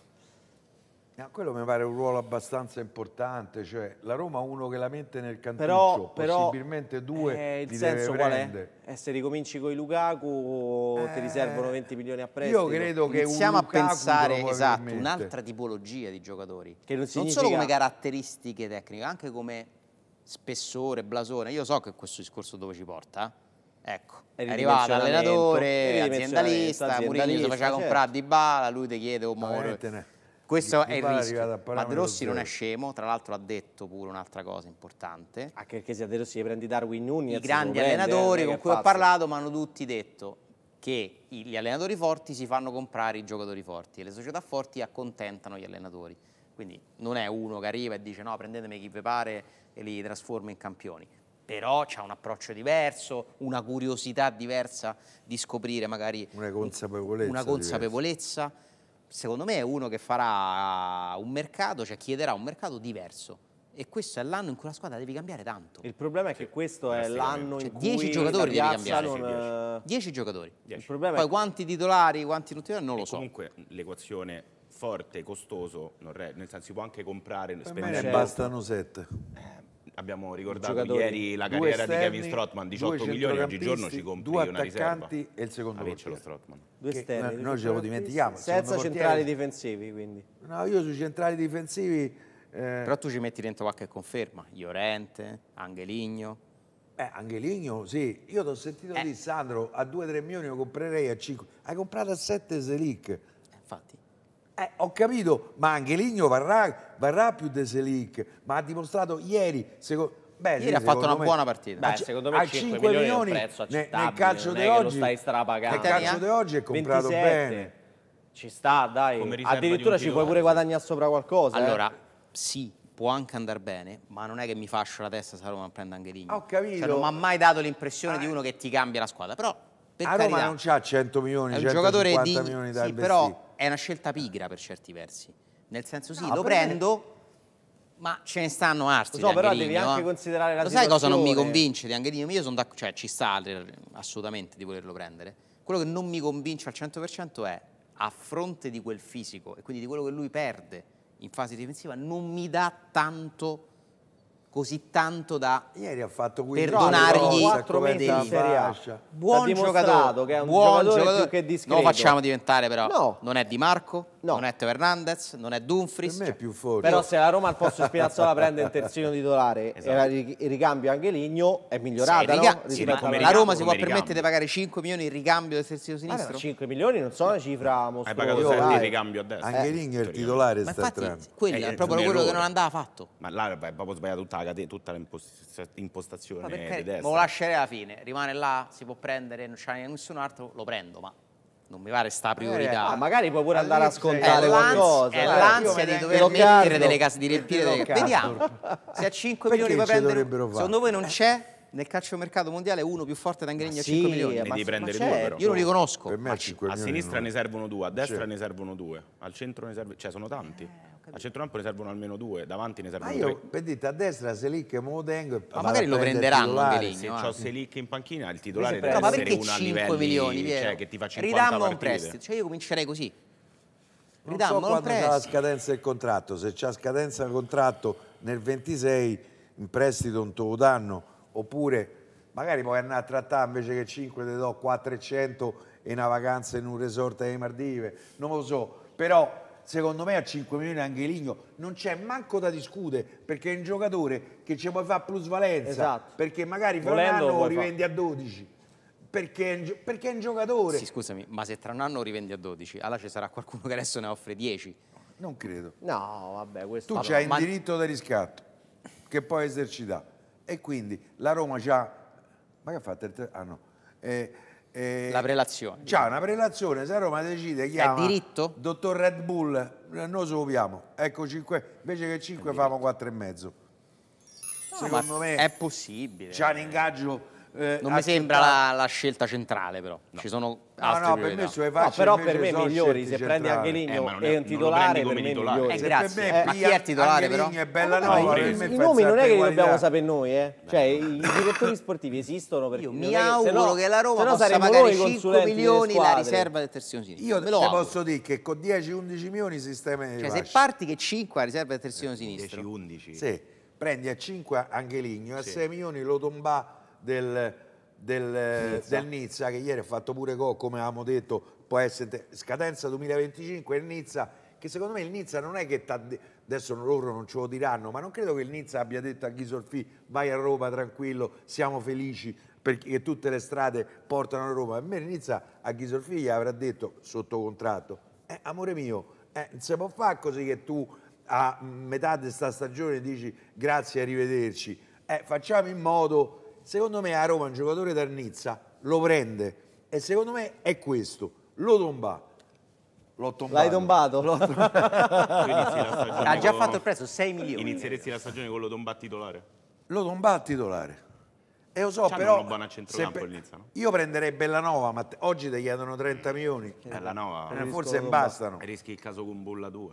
No, quello mi pare un ruolo abbastanza importante, cioè la Roma uno che la mette nel cantuccio, però, possibilmente però, due eh, il senso qual è? Eh, se ricominci con i Lukaku eh, ti riservano 20 milioni a prestito. Io credo che Iniziamo un Lukaku a pensare, esatto, un'altra tipologia di giocatori, che non, significa... non solo come caratteristiche tecniche, anche come spessore, blasone. Io so che questo discorso dove ci porta, Ecco, è arrivato allenatore, aziendalista, aziendalista Murigno si faceva certo. comprare di bala, lui ti chiede, oh, questo è il rischio. Ma De Rossi non è scemo, tra l'altro ha detto pure un'altra cosa importante. Anche ah, perché se a De Rossi prendi Darwin Nunez... I grandi allenatori con cui ho parlato mi hanno tutti detto che gli allenatori forti si fanno comprare i giocatori forti e le società forti accontentano gli allenatori. Quindi non è uno che arriva e dice no, prendetemi chi vi pare e li trasformo in campioni. Però c'è un approccio diverso, una curiosità diversa di scoprire magari... Una consapevolezza. Una consapevolezza secondo me è uno che farà un mercato, cioè chiederà un mercato diverso. E questo è l'anno in cui la squadra deve cambiare tanto. Il problema è che questo è l'anno cioè, in 10 cui giocatori devi cambiare. Non... 10 eh, giocatori. 10. Poi è... quanti titolari, quanti non titolari, non lo e so. Comunque l'equazione forte, costoso, nel senso si può anche comprare. Per me ne bastano 7. Eh, abbiamo ricordato ieri la carriera esterni, di Kevin Strottman, 18 milioni, oggigiorno ci compri due una Due attaccanti e il secondo portiere. Strottman. Due stelle. Eh, no, noi ce lo dimentichiamo. Senza centrali difensivi, quindi. No, io sui centrali difensivi... Eh... Però tu ci metti dentro qualche conferma, Iorente, Angeligno... Eh, Angeligno, sì. Io ti ho sentito eh. dire, Sandro, a 2-3 milioni lo comprerei a 5. Hai comprato a 7 Selic. Eh, infatti. Eh, ho capito, ma Angeligno varrà varrà più De Selic, ma ha dimostrato ieri... Secondo, Beh, Ieri sì, ha fatto una me, buona partita. Beh, secondo me a 5, 5 milioni, milioni prezzo nel calcio di oggi. Nel calcio di oggi è comprato 27. bene. Ci sta, dai. Addirittura ci puoi pure guadagnare sopra qualcosa. Eh. Allora, eh. sì, può anche andare bene, ma non è che mi fascio la testa se la Roma prende anche Digno. Ho capito. Cioè, non mi ha mai dato l'impressione ah. di uno che ti cambia la squadra, però per a carità, Roma non c'ha 100 milioni, è un giocatore di... milioni da sì, però è una scelta pigra per certi versi nel senso sì, no, lo prendo, me... ma ce ne stanno altri so, però devi anche considerare la Lo situazione. sai cosa non mi convince di Anghelino? Io sono d'accordo, cioè ci sta assolutamente di volerlo prendere. Quello che non mi convince al 100% è a fronte di quel fisico e quindi di quello che lui perde in fase difensiva non mi dà tanto così tanto da Ieri ha fatto 15 perdonargli 4 mesi di Serie A eh, cioè, Buon giocatore, che è un buon giocatore, giocatore. che discreto. Lo facciamo diventare però. No. Non è Di Marco, no. non è Teo Hernandez, non è Dumfries. Per me è cioè, più forte. Però se la Roma al posto Spinazzola prende il terzino titolare eh, esatto. e ricambio anche Ligno è migliorata, sì, no? sì, ma La Roma si può permettere di pagare 5 milioni in ricambio del terzino ah, sinistro? Ah, 5 milioni non sono una cifra mostruosa. Hai pagato 7 in ricambio a destra. Anche eh, Ligno è il titolare ma infatti, quello è proprio quello che non andava fatto. Ma là è proprio sbagliato tutta paga te tutta l'impostazione di destra. Lo lascerei alla fine, rimane là, si può prendere, non c'è nessun altro, lo prendo, ma non mi pare sta eh, priorità. Eh, ah, magari puoi pure andare a scontare qualcosa. È l'ansia di dover mettere carlo, delle case, di riempire delle case. Vediamo, se a 5 milioni puoi prendere, secondo voi non c'è? Nel calcio mercato mondiale uno più forte d'Angregna a sì, 5 milioni. Eh, ne devi prendere due certo. però. Io non li conosco. a, a sinistra non... ne servono due, a destra certo. ne servono due, al centro ne servono... Cioè sono tanti. Eh, a centrocampo ne servono almeno due, davanti ne servono ma io, tre. Vedete, a destra Selic me lo tengo e Ma magari lo prenderanno anche Se c'ho Selic in panchina, il titolare deve no, essere uno a livelli, milioni, cioè, che ti fa 50 Ridammo partite. un prestito, cioè io comincerei così. Ridammo non so quando c'è la scadenza del contratto, se c'è scadenza del contratto nel 26 in prestito un te danno, oppure magari puoi andare a trattare invece che 5 te do 400 e una vacanza in un resort alle Mardive, non lo so, però secondo me a 5 milioni anche Angeligno non c'è manco da discutere perché è un giocatore che ci può fare plusvalenza esatto. perché magari fra un anno rivendi fa... a 12 perché, perché, è un giocatore sì scusami ma se tra un anno rivendi a 12 allora ci sarà qualcuno che adesso ne offre 10 non credo no vabbè questo tu c'hai ma... il diritto di riscatto che puoi esercitare e quindi la Roma già ma che ha fatto? il ah no eh, eh, la prelazione. C'è una prelazione, se Roma decide chiama... È diritto? Dottor Red Bull, noi subiamo, ecco 5, invece che 5 famo 4 e mezzo. No, Secondo me... È possibile. C'è un ingaggio eh, non mi sembra la, la, scelta centrale, però. No. Ci sono altri. No, no, per me sulle facce no, però per me migliori. Se centrale. prendi Angeligno eh, è, è, un titolare, per me titolare. Eh, eh grazie. Per me, eh, chi è il titolare, però? è bella no, no, i, i nomi non è che li dobbiamo sapere noi, eh. Cioè, i direttori sportivi esistono perché Io mi auguro che la Roma possa magari 5 milioni la riserva del terzino sinistro. Io te posso dire che con 10-11 milioni si sistemi Cioè, se parti che 5 la riserva del terzino sinistro. 10-11. Sì. Prendi a 5 Angeligno, a 6 milioni lo tomba del, del, Nizza. del Nizza, che ieri ha fatto pure gol, come avevamo detto, può essere scadenza 2025, il Nizza, che secondo me il Nizza non è che adesso loro non ce lo diranno, ma non credo che il Nizza abbia detto a Ghisolfi vai a Roma tranquillo, siamo felici perché tutte le strade portano a Roma. A me il Nizza a Ghisolfi gli avrà detto sotto contratto, eh, amore mio, eh, non si può fare così che tu a metà di questa stagione dici grazie, arrivederci. Eh, facciamo in modo Secondo me a Roma un giocatore da Nizza lo prende e secondo me è questo, lo tomba. L'ho tombato. L'hai tombato? L'ho tombato. ha già con... fatto il prezzo, 6 milioni. Inizieresti la stagione con lo tomba titolare? Lo tomba titolare. E lo so, però. buona centrocampo per, Nizza, no? Io prenderei Bellanova, ma oggi ti chiedono 30 milioni. Bellanova. Eh, forse bastano. E rischi il caso con Bulla 2.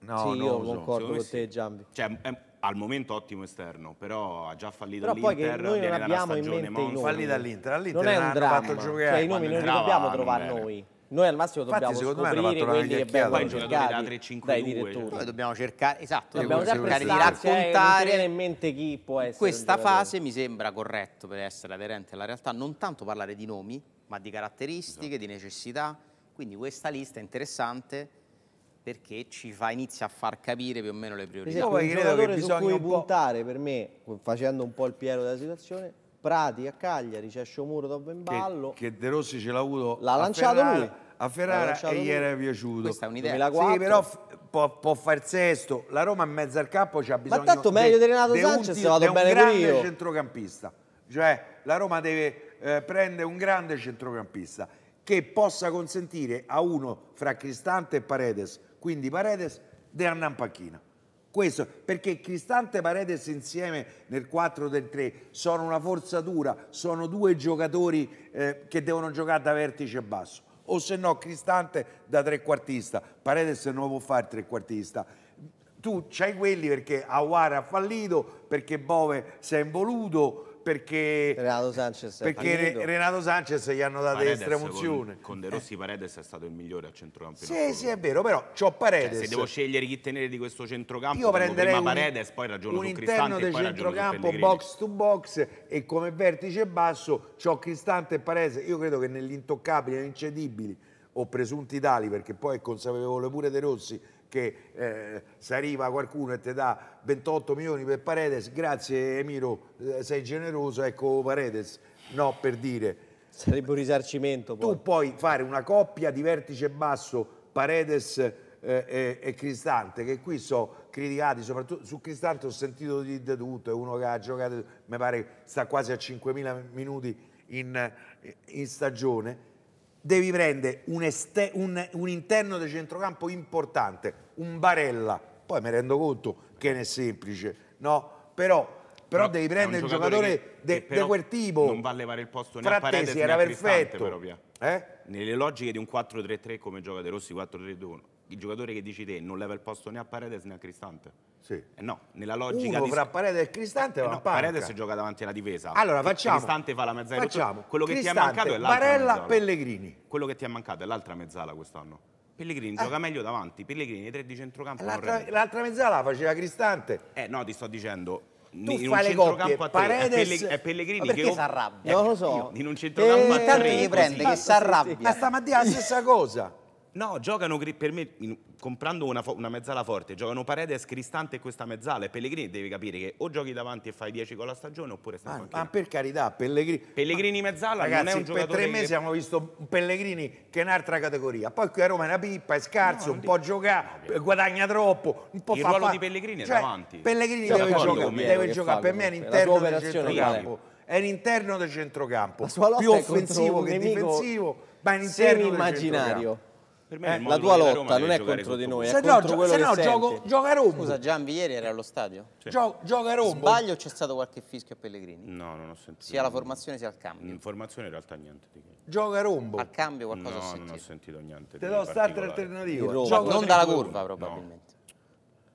No, sì, io concordo so. con te, Giambi. Cioè, è, al momento ottimo esterno, però ha già fallito però l'Inter, poi che noi abbiamo in mente Monza. i nomi. Fallì dall'Inter, all'Inter non è un dramma, fatto giocare. Cioè, i nomi non li dobbiamo trovare noi. Noi al massimo dobbiamo Infatti, dobbiamo scoprire quelli che vengono cercati dai direttori. Noi dobbiamo cercare, esatto, dobbiamo cercare di eh, raccontare cioè, in mente chi può essere. Questa fase mi sembra corretto per essere aderente alla realtà, non tanto parlare di nomi, ma di caratteristiche, esatto. di necessità. Quindi questa lista è interessante perché ci fa, inizia a far capire più o meno le priorità. Esatto, un giocatore su cui puntare per me, facendo un po' il pieno della situazione, Prati a Cagliari, c'è Muro dopo in ballo. Che, che De Rossi ce l'ha avuto L'ha lanciato Ferrara, lui. A Ferrara e gli era piaciuto. Questa è un'idea. Sì, però può, può far sesto. La Roma in mezzo al campo c'ha bisogno Ma tanto meglio di Renato Sanchez, se vado bene per io. un grande centrocampista. Cioè, la Roma deve eh, prendere un grande centrocampista che possa consentire a uno fra Cristante e Paredes quindi Paredes De Annan Pacchina. Questo perché Cristante e Paredes insieme nel 4 del 3 sono una forzatura, sono due giocatori eh, che devono giocare da vertice basso. O se no Cristante da trequartista, Paredes non può fare trequartista. Tu c'hai quelli perché Aguara ha fallito, perché Bove si è involuto, perché Renato Sanchez, perché Re, Renato Sanchez gli hanno dato l'estremozione. Con, con De Rossi Paredes è stato il migliore a centrocampo. Sì, sì, è vero, però c'ho Paredes. Cioè, se devo scegliere chi tenere di questo centrocampo, io prenderei un, Paredes, poi ragiono un su Cristante del centrocampo box to box e come vertice basso c'ho Cristante e Paredes. Io credo che negli intoccabili e incedibili o presunti tali, perché poi è consapevole pure De Rossi che eh, se arriva qualcuno e ti dà 28 milioni per Paredes, grazie Emiro, eh, sei generoso, ecco Paredes, no per dire. Sarebbe un risarcimento. Poi. Tu puoi fare una coppia di vertice basso, Paredes eh, e, e, Cristante, che qui so criticati, soprattutto su Cristante ho sentito di, di tutto, è uno che ha giocato, mi pare, sta quasi a 5.000 minuti in, in stagione devi prendere un, un, un interno di centrocampo importante, un Barella, poi mi rendo conto che non è semplice, no? Però però no, devi prendere un giocatore, giocatore che, di quel tipo. Non va a levare il posto né a Paredes era né a perfetto. Eh? Nelle logiche di un 4-3-3 come gioca De Rossi 4 3 2 il giocatore che dici te non leva il posto né a Paredes né a Cristante. Sì. Eh no, nella logica Uno di... fra Paredes e Cristante eh va no, Paredes gioca davanti alla difesa. Allora facciamo. Cristante fa la mezzala. Facciamo. Quello che Cristante, ti è mancato è l'altra Barella, mezzala. Pellegrini. Quello che ti è mancato è l'altra mezzala quest'anno. Pellegrini ah. gioca eh. meglio davanti, Pellegrini i tre di centrocampo. L'altra mezzala la faceva Cristante. Eh no, ti sto dicendo, tu in fai le coppie, eh, Paredes è eh, Pellegrini che si arrabbia? Ecco, non lo so. Io, in un centrocampo e... a tre, prende, che si arrabbia. Ma stamattina la stessa cosa. No, giocano per me, comprando una, una, mezzala forte, giocano Paredes, Cristante e questa mezzala. E Pellegrini devi capire che o giochi davanti e fai 10 con la stagione oppure stai ah, ma, ma per carità, Pellegrini. Pellegrini mezzala Ragazzi, non è un giocatore. Per tre mesi che... abbiamo visto Pellegrini che è un'altra categoria. Poi qui a Roma è una pippa, è scarso, no, un po' gioca, guadagna troppo. Un po Il fa ruolo fa... di Pellegrini è cioè, davanti. Pellegrini cioè, deve giocare, deve giocare. Per me è all'interno del centrocampo. È l'interno del centrocampo. Più offensivo che difensivo, ma è all'interno del centrocampo eh, la tua lotta non è contro di noi, se è no, contro quello se no, che gioco, gioca a Roma. Scusa, Gianvi ieri era allo stadio? Sì. Gio gioca a Roma. Sbaglio o c'è stato qualche fischio a Pellegrini? No, non ho sentito. Sia la formazione sia il cambio. In formazione in realtà niente di che. Gioca a Rombo. Al cambio qualcosa no, ho sentito. non ho sentito niente. Te do altre alternative. Non dalla curva probabilmente.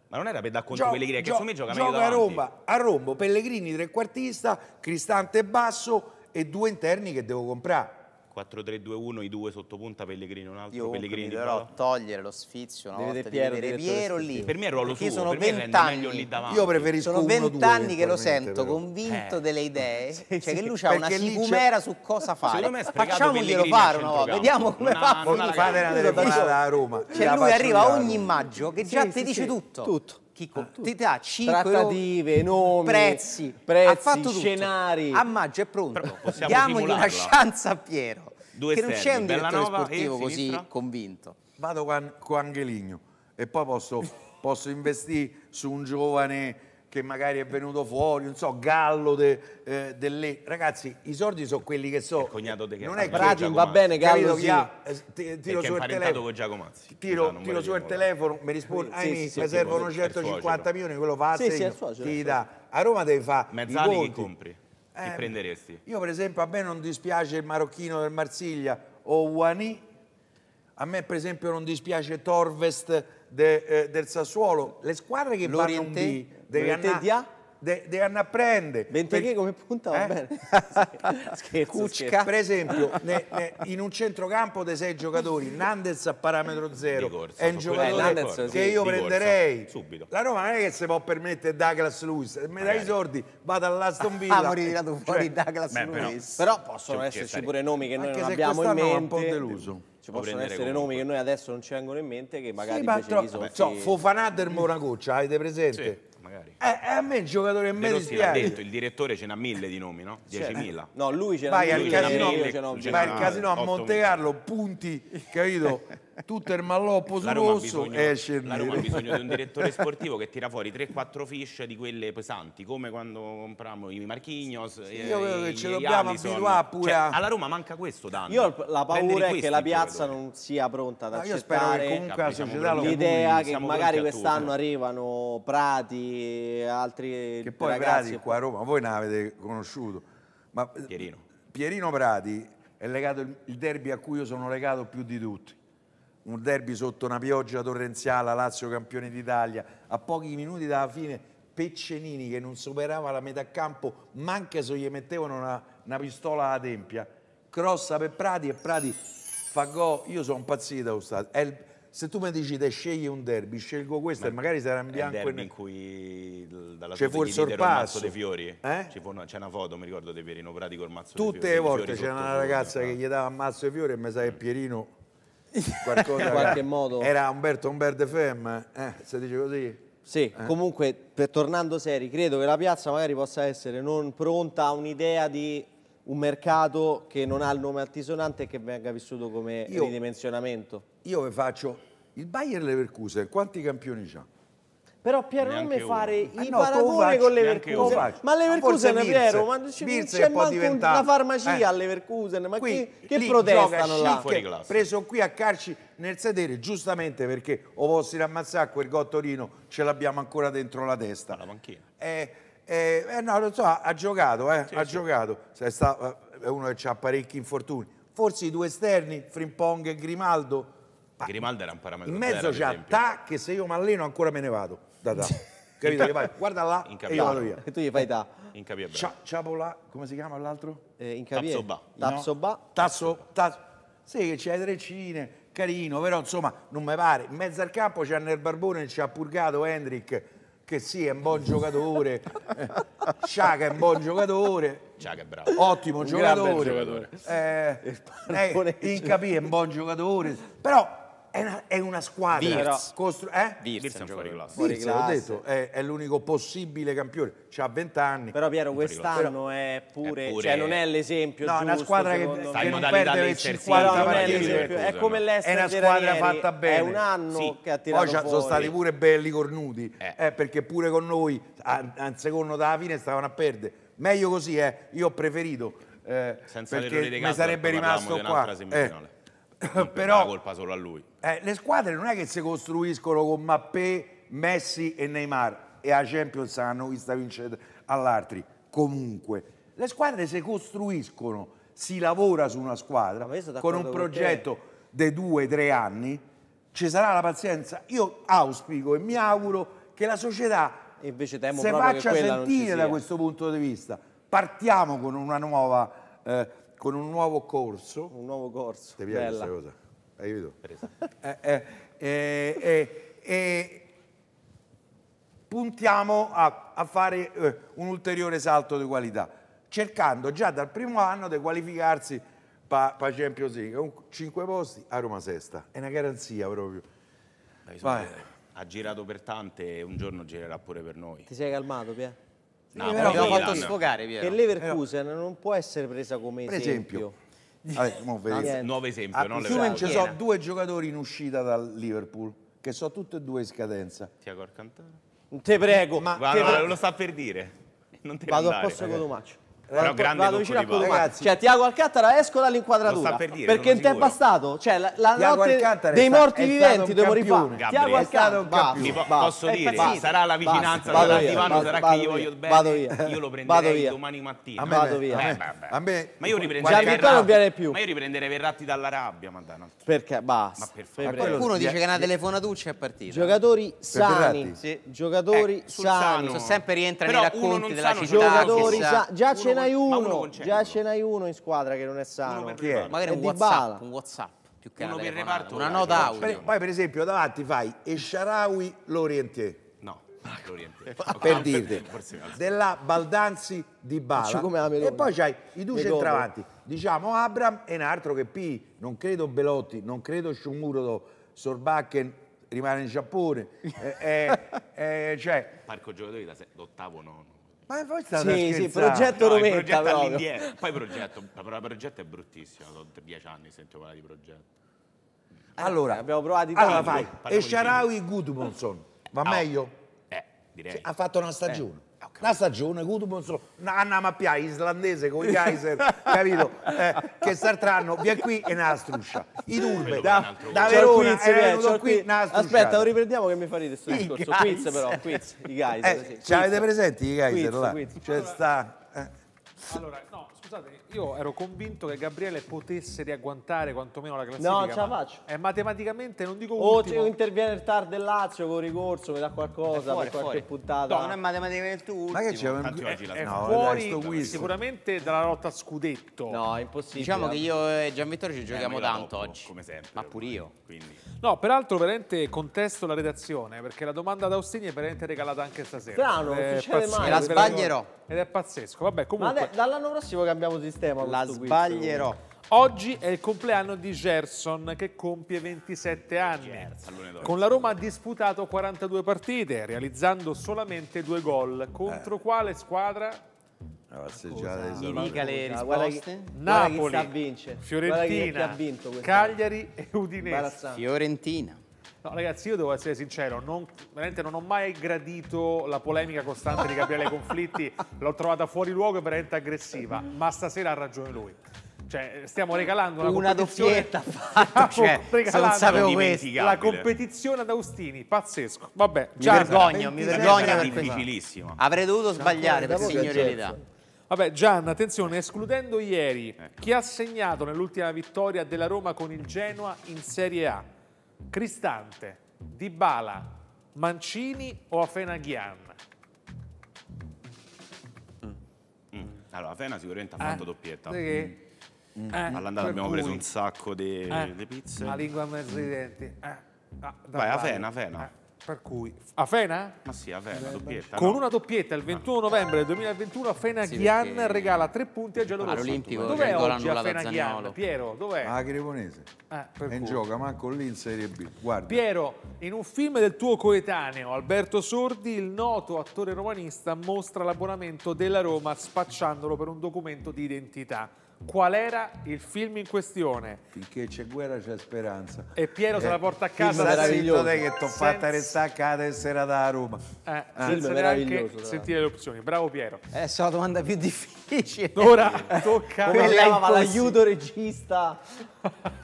Ma non era per dar contro Gio- Pellegrini, che secondo me gioca, gioca a Roma, a Rombo, Pellegrini trequartista, Cristante basso e due interni che devo comprare 4-3-2-1, i due sottopunta, Pellegrino un altro, Io Pellegrini mi togliere lo sfizio una volta, Piero, di Piero lì. Per me è ruolo Perché suo, sono per me meglio lì davanti. Io preferisco Sono vent'anni che lo sento però. convinto eh. delle idee, sì, cioè sì, che lui ha una sicumera su cosa fare. Facciamoglielo fare una volta, vediamo come non fa. Fate una telefonata a Roma. Cioè lui arriva ogni maggio che già ti dice tutto. Tutto. Chicco, ah, ti dà 5 trattative, euro, nomi, prezzi, prezzi scenari. Tutto. A maggio è pronto. Diamo una chance a Piero. Due che non c'è un direttore eh, sportivo così sinistra. convinto. Vado con, con Angeligno e poi posso, posso investire su un giovane che magari è venuto fuori, non so, Gallo de, eh, delle... Ragazzi, i soldi sono quelli che so. Il cognato di Non è Bratin, ah, va bene, Gallo sì. Eh, ha, eh, tiro su il telefono. Giacomazzi. Tiro, no, tiro su il telefono, mi risponde, sì, sì, sì, mi servono 150 milioni, quello fa a sì, ti dà. A Roma devi fare Mezzali che compri? Eh, che prenderesti? Io per esempio, a me non dispiace il marocchino del Marsiglia o Wani, a me per esempio non dispiace Torvest de, eh, del Sassuolo, le squadre che vanno in B devi andare... De, devi andare a prendere. Mentre per... come punta va eh? bene. scherzo, Cucca. Scherzo. Per esempio, ne, ne, in un centrocampo dei sei giocatori, Nandez a parametro eh, zero corso, è un giocatore eh, che io prenderei. subito. La Roma non è che se può permettere Douglas Lewis, mi dai i soldi, vado all'Aston ah, Villa. Ah, ritirato fuori cioè, Douglas beh, Lewis. Però, possono esserci pure nomi che noi non abbiamo in mente. un po' deluso. Ci possono essere comunque. nomi che noi adesso non ci vengono in mente che magari sì, ma invece tro- li sono. Fofanà del Monacoccia, avete presente? Sì magari. Eh, eh, a me il giocatore in me dispiace. detto, il direttore ce n'ha mille di nomi, no? 10.000. Cioè, no, lui ce n'ha mille. Vai al casino, a Monte Carlo, punti, capito? tutto il malloppo la rosso e scendere. la Roma ha bisogno di un direttore sportivo che tira fuori 3-4 fish di quelle pesanti, come quando compriamo i Marchignos. Eh, io credo che ce dobbiamo abituare cioè, pure. Cioè, alla Roma manca questo danno. Io la paura è che la piazza non sia pronta ad Ma accettare comunque la società l'idea che magari quest'anno arrivano Prati, altri Che poi ragazzi, Prati qua a Roma, voi ne avete conosciuto. Ma Pierino. Pierino Prati è legato il derby a cui io sono legato più di tutti un derby sotto una pioggia torrenziale, Lazio campione d'Italia, a pochi minuti dalla fine Peccenini che non superava la metà campo, manca se gli mettevano una, una pistola alla tempia, crossa per Prati e Prati fa go, io sono impazzito, il, se tu mi dici te scegli un derby, scelgo questo Ma e magari sarà in bianco. È il in cui dalla c'è fu il sorpasso dei fiori. Eh? C'è una, una, foto, mi ricordo, di Pierino Prati col mazzo Tutte le volte c'era una ragazza che gli dava un mazzo dei fiori e mi sa che mm. Pierino Qualcosa in qualche modo. Era Umberto Umberde Femme, eh, se dice così. Sì, eh. comunque, per, tornando seri, credo che la piazza magari possa essere non pronta a un'idea di un mercato che non ha il nome altisonante e che venga vissuto come io, ridimensionamento. Io vi faccio... Il Bayer Leverkusen, quanti campioni c'ha? Però Pierrome fare uno. Eh, i eh no, paragoni con Leverkusen, cioè, ma Leverkusen è vero, ma non c'è manco una farmacia eh. a Leverkusen, ma qui, che, che protestano là? Schick, preso qui a carci nel sedere, giustamente perché o vostri ammazzare quel gottorino ce l'abbiamo ancora dentro la testa. La panchina. Eh, eh, eh no, non so, ha giocato, eh, sì, ha sì. giocato, sta, è eh, uno che ha parecchi infortuni. Forse i due esterni, Frimpong e Grimaldo. Grimaldo era un parametro. In mezzo c'è Ta che se io mi alleno ancora me ne vado da Capito che Guarda là e io vado via. E tu gli fai eh, da. In capia Ciapola, come si chiama l'altro? Eh, in capia. Tazzoba. Tazzoba. Tazzo, tazzo. Sì, che c'hai le treccine, carino, però insomma non mi pare. In mezzo al campo c'è nel barbone, ci ha Purgato Hendrik, che sì, è un buon giocatore. Sciaga è un buon giocatore. Sciaca è bravo. Ottimo un giocatore. giocatore. Eh, eh, Incapì è un buon giocatore. Però è una, è una squadra. Virz. Costru- eh? Virz è un fuori classe. Fuori classe. detto, è, è l'unico possibile campione. C'ha 20 anni. Però Piero quest'anno è pure, è pure... Cioè, non è l'esempio No, giusto, una squadra che, che non perde 50 partite. È come l'Ester È una squadra fatta bene. È un anno sì. che ha tirato Poi fuori. sono stati pure belli cornuti, eh. Eh, perché pure con noi al secondo dalla fine stavano a perdere. Meglio così, eh. io ho preferito eh, Senza perché mi sarebbe rimasto qua. Eh. Però colpa solo a lui. Eh, le squadre non è che si costruiscono con Mappé, Messi e Neymar e a Champions hanno vista vincere all'altri. Comunque, le squadre si costruiscono, si lavora su una squadra con un progetto di due, tre anni, ci sarà la pazienza. Io auspico e mi auguro che la società e Invece temo si faccia sentire da questo punto di vista. Partiamo con, nuova, eh, con un nuovo corso. Un nuovo corso. Ti piace Bella. questa cosa? Hai vedo. Eh eh, eh, eh, eh, puntiamo a, a fare eh, un ulteriore salto di qualità, cercando già dal primo anno di qualificarsi per pa Champions League. Un, cinque posti a Roma Sesta, è una garanzia proprio. Dai, Vai. Ha girato per tante e un giorno girerà pure per noi. Ti sei calmato, Pier? No, però l'abbiamo fatto sfogare, Piero. Che Leverkusen non può essere presa come esempio. Per esempio Vabbè, Anzi, nuovo esempio. A non Fiume ci sono due giocatori in uscita dal Liverpool, che sono tutti e due in scadenza. Tiago Alcantara. Te prego, ma... Guarda, te prego. lo sta per dire. Non te Vado a posto con Tomaccio però grande vado vicino a Codumaccio cioè Tiago Alcantara esco dall'inquadratura per dire, perché in tempo è stato? cioè la, la notte dei morti viventi devo rifare Tiago Alcantara posso dire sarà la vicinanza sarà divano sarà che io voglio bene io lo prenderei domani mattina vado via eh, ma io riprenderei Ma io riprenderei Verratti dalla rabbia perché basta qualcuno dice che una telefonatuccia è partita giocatori sani giocatori eh, sani sempre rientra nei racconti della città giocatori sani già ce ne hai uno, uno già ce n'hai uno in squadra che non è sano. È? Magari è un WhatsApp, un WhatsApp più che uno una, per eh, reparto, una nota audio. Per, poi per esempio davanti fai Esharawi Lorientè. No, Lorientè. per dirti della Baldanzi di Bala e poi c'hai i due centravanti diciamo Abram e un altro che P non credo Belotti non credo Sciumurodo Sorbakken rimane in Giappone eh, eh, eh, cioè parco giocatori da l'ottavo nono ma voi state sì, scherzando. sì, progetto no, Rometta progetto Poi progetto, la parola progetto è bruttissima, sono dieci anni che sento parlare di progetto. Eh, allora, abbiamo provato allora, vai. E Sharawi Gudmundsson, va oh. meglio? Eh, direi. Cioè, ha fatto una stagione. Eh. Una stagione, Gudmundsson, Anna Mappia, islandese con i Geyser, capito? Eh, che sartranno via qui e una struscia. I turbe, da, da Verona, quiz, è eh, venuto qui, qui Aspetta, lo riprendiamo che mi farete questo I discorso. Geyser. Quiz però, quiz, i Geyser. Eh, sì. Ce l'avete presenti i Geyser? Quiz, quiz. Cioè, allora, sta... Eh. Allora, no, scusate, io ero convinto che Gabriele potesse riagguantare quantomeno la classifica. No, ce la faccio. È matematicamente, non dico oh, ultimo. O interviene il TAR del Lazio con ricorso mi dà qualcosa, fuori, per qualche fuori. puntata. No, non è matematicamente ultimo. Ma che c'è un... oggi eh, è, è no, fuori dai, sicuramente dalla lotta scudetto. No, è impossibile. Diciamo che io e Gianvittorio ci eh, giochiamo eh, tanto dopo, oggi. Come sempre. Ma pure io. Quindi. No, peraltro veramente contesto la redazione, perché la domanda da Austini è veramente regalata anche stasera. Strano, non eh, succede mai. Me la sbaglierò. Ed è pazzesco. Vabbè, comunque. Ma dall'anno prossimo cambiamo di sistema. La sbaglierò. Quiz. Oggi è il compleanno di Gerson che compie 27 anni. Con la Roma ha disputato 42 partite, realizzando solamente due gol. Contro eh. quale squadra? passeggiata Mi dica le risposte. Guarda, Napoli, Fiorentina, Cagliari e Udinese. Fiorentina. No, ragazzi, io devo essere sincero, non, veramente non ho mai gradito la polemica costante di Gabriele Conflitti, l'ho trovata fuori luogo e veramente aggressiva, ma stasera ha ragione lui. Cioè, stiamo regalando una, una doppietta fatta, cioè, la competizione ad Austini, pazzesco. Vabbè, mi vergogno, mi vergogno per difficilissimo. Avrei dovuto sbagliare per signorilità. Certo. Vabbè, Gian, attenzione, escludendo ieri, ecco. chi ha segnato nell'ultima vittoria della Roma con il Genoa in Serie A? Cristante, Dybala, Mancini o Afenaghian? Mm. Mm. Allora, Afena sicuramente ha eh, fatto eh? doppietta. Perché? Mm. Eh, mm. All'andata abbiamo cui. preso un sacco di, eh. pizze. La lingua a mezzo ai denti. Eh. Ah, Vai, Afena, Afena. Per cui a Fena? Ma sì, a Fena, eh, doppietta. Con no? una doppietta il 21 ah. novembre 2021 a Fena sì, Ghian perché... regala tre punti a Giallo Giallorosso. All'Olimpico dov'è oggi a Fena Ghian? Piero, dov'è? A ah, Cremonese. Eh, per in gioca, con lì in Serie B. Guarda. Piero, in un film del tuo coetaneo, Alberto Sordi, il noto attore romanista mostra l'abbonamento della Roma spacciandolo per un documento di identità qual era il film in questione. Finché c'è guerra c'è speranza. E Piero eh, se la eh, porta a casa. Meraviglioso. Te che ti ho fatto restare a casa e sera da Roma. Eh, ah. film senza neanche sentire le opzioni. Bravo Piero. Adesso eh, la domanda più difficile difficile. Ora tocca a l'aiuto regista.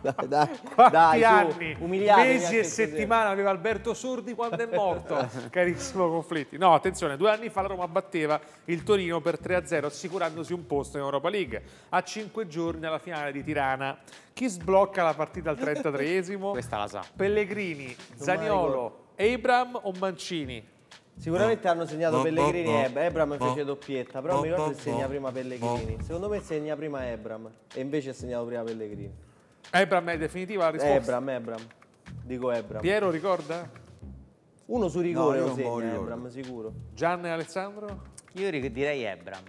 dai, dai, Quanti dai, anni, mesi e settimane aveva Alberto Sordi quando è morto, carissimo Conflitti. No, attenzione, due anni fa la Roma batteva il Torino per 3-0 assicurandosi un posto in Europa League. A cinque giorni alla finale di Tirana, chi sblocca la partita al 33esimo? Questa la sa. Pellegrini, Zaniolo, Ebram o Mancini? Sicuramente hanno segnato Pellegrini e Ebram, Ebram fece doppietta, però mi ricordo che segna prima Pellegrini. Secondo me segna prima Ebram e invece ha segnato prima Pellegrini. Ebram è definitiva la risposta? Ebram, Ebram. Dico Ebram. Piero ricorda? Uno su rigore no, lo segna Ebram, sicuro. Gian e Alessandro? Io direi Ebram.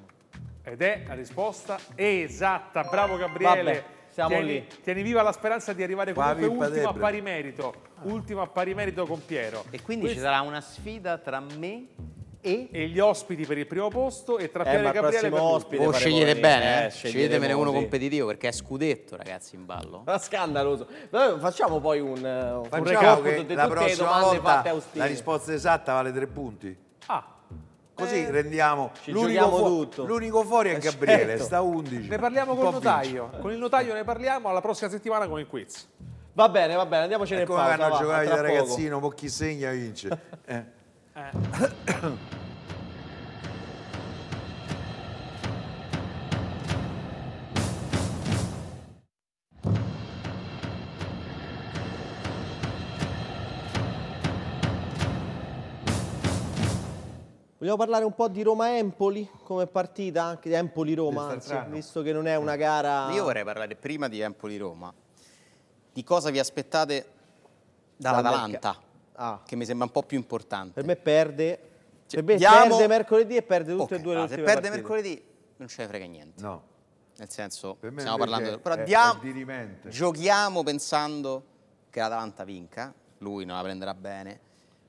Ed è la risposta esatta, bravo Gabriele. Vabbè. Siamo tieni, lì. Tieni viva la speranza di arrivare comunque Pavi, ultimo a pari merito. Ah. Ultimo a pari merito con Piero. E quindi Questo... ci sarà una sfida tra me e? e? gli ospiti per il primo posto e tra eh, Piero e Gabriele per ospite, oh, scegliete bene, eh, eh sceglietemene uno competitivo perché è scudetto ragazzi in ballo. Ma scandaloso. Noi facciamo poi un, eh, un recap che la prossima volta la risposta esatta vale tre punti. Ah. Così eh, rendiamo l'unico, fuori è eh, Gabriele, certo. sta 11. Ne parliamo con il notaio. Con il notaio ne parliamo alla prossima settimana con il quiz. Va bene, va bene, andiamocene ecco in pausa. Come vanno a da ragazzino, po' chi segna vince. eh. eh. Vogliamo parlare un po' di Roma-Empoli come partita, anche di Empoli-Roma, visto che non è una gara... Io vorrei parlare prima di Empoli-Roma. Di cosa vi aspettate dall'Atalanta, ah. che mi sembra un po' più importante. Per me perde... Cioè, per me cioè, diamo... perde mercoledì e perde tutte okay. e due le ah, Se perde partite. mercoledì non ce ne frega niente. No. Nel senso, per stiamo parlando... È, però è, diamo, è giochiamo pensando che l'Atalanta vinca, lui non la prenderà bene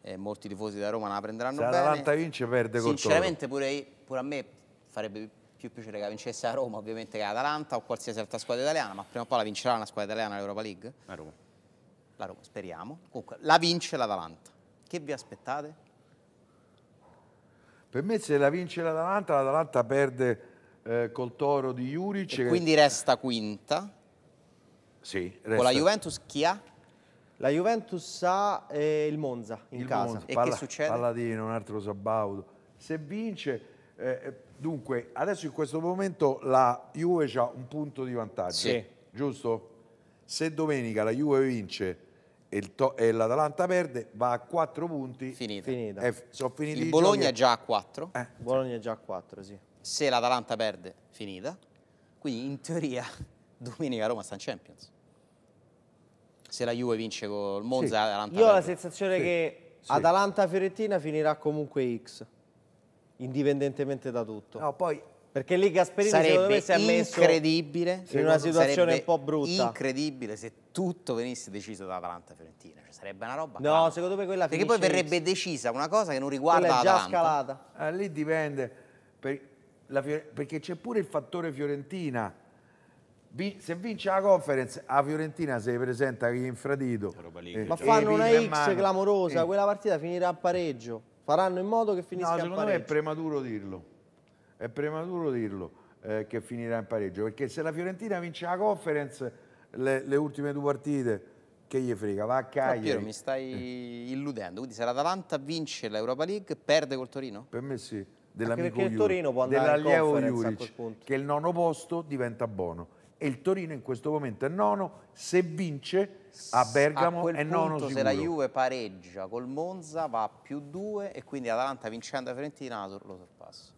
eh, molti tifosi della Roma la prenderanno Se bene. Se l'Atalanta vince perde contro Sinceramente pure, pure, a me farebbe più piacere che vincesse la Roma ovviamente che l'Atalanta o qualsiasi altra squadra italiana, ma prima o poi la vincerà una squadra italiana l'Europa League? La Roma. La Roma, speriamo. Comunque, la vince l'Atalanta. Che vi aspettate? Per me se la vince l'Atalanta, l'Atalanta perde eh, col toro di Juric. E quindi resta quinta. Sì, resta. Con la Juventus chi ha? La Juventus ha eh, il Monza in il casa. Monza. E Palla, che succede? Palladino, un altro Sabaudo. Se vince... Eh, eh, dunque, adesso in questo momento la Juve ha un punto di vantaggio. Sì. Giusto? Se domenica la Juve vince e, l'Atalanta perde, va a 4 punti. Finita. Finita. Eh, sono finiti il Bologna è già a 4. Eh. Bologna è già a 4, sì. Se l'Atalanta perde, finita. Quindi in teoria domenica Roma sta in Champions se la Juve vince col Monza, sì. Atalanta. Io ho la sensazione sì. che Atalanta-Fiorentina finirà comunque X, indipendentemente da tutto. No, poi perché lì Gasperini sarebbe si è messo incredibile, in una situazione un po' brutta. Incredibile se tutto venisse deciso da Atalanta Fiorentina, cioè, sarebbe una roba. No, calma. secondo me quella Perché poi verrebbe in... decisa una cosa che non riguarda quella è già scalata. Ah, lì dipende per Fiore... perché c'è pure il fattore Fiorentina se vince la conference a Fiorentina si presenta eh, che infradito eh, ma fanno una X clamorosa eh. quella partita finirà a pareggio faranno in modo che finisca no, secondo a pareggio me è prematuro dirlo è prematuro dirlo eh, che finirà in pareggio perché se la Fiorentina vince la conference le, le ultime due partite che gli frega, va a Cagliari. Piero, mi stai illudendo, quindi se l'Atalanta vince l'Europa League, perde col Torino? Per me sì, dell'amico Juric, dell'allievo Juric, che il nono posto diventa buono e il Torino in questo momento è nono, se vince a Bergamo a è nono punto, sicuro. Se la Juve pareggia col Monza va a più due e quindi l'Atalanta vincendo la Fiorentina lo sorpassa.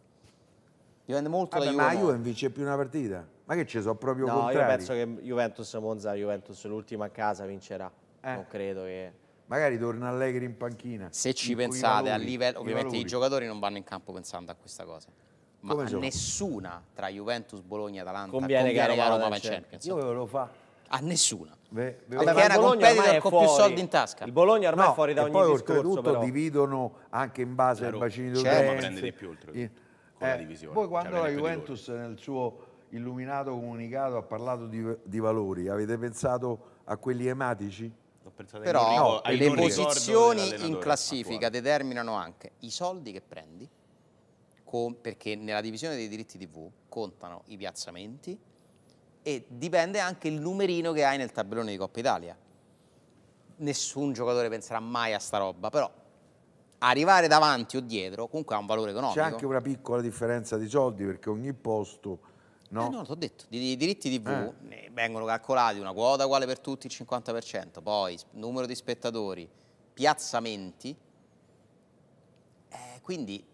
Dipende molto Vabbè, da Juve. Ma la Juve vince più una partita? Ma che ci sono proprio no, contrari? No, io penso che Juventus-Monza, Juventus l'ultima a casa vincerà. Eh. Non credo che... Magari torna Allegri in panchina. Se ci pensate, valori, a livello, ovviamente i, i giocatori non vanno in campo pensando a questa cosa ma a nessuna tra Juventus, Bologna, e Atalanta conviene, conviene che Roma, Roma va in Champions. Io lo fa. A nessuna. Beh, perché allora, era competitor con più soldi in tasca. Il Bologna ormai no, è fuori da ogni poi, discorso. Poi dividono anche in base al bacino di Roma. Roma prende di più oltre eh, con la eh, divisione. Poi quando cioè, la Juventus nel suo illuminato comunicato ha parlato di, di valori, avete pensato a quelli ematici? Però no, le posizioni in classifica attuale. determinano anche i soldi che prendi, perché nella divisione dei diritti TV contano i piazzamenti e dipende anche il numerino che hai nel tabellone di Coppa Italia. Nessun giocatore penserà mai a sta roba, però arrivare davanti o dietro comunque ha un valore economico. C'è anche una piccola differenza di soldi perché ogni posto... No, eh no, ti ho detto, i diritti TV eh. vengono calcolati una quota uguale per tutti, il 50%, poi numero di spettatori, piazzamenti, eh, quindi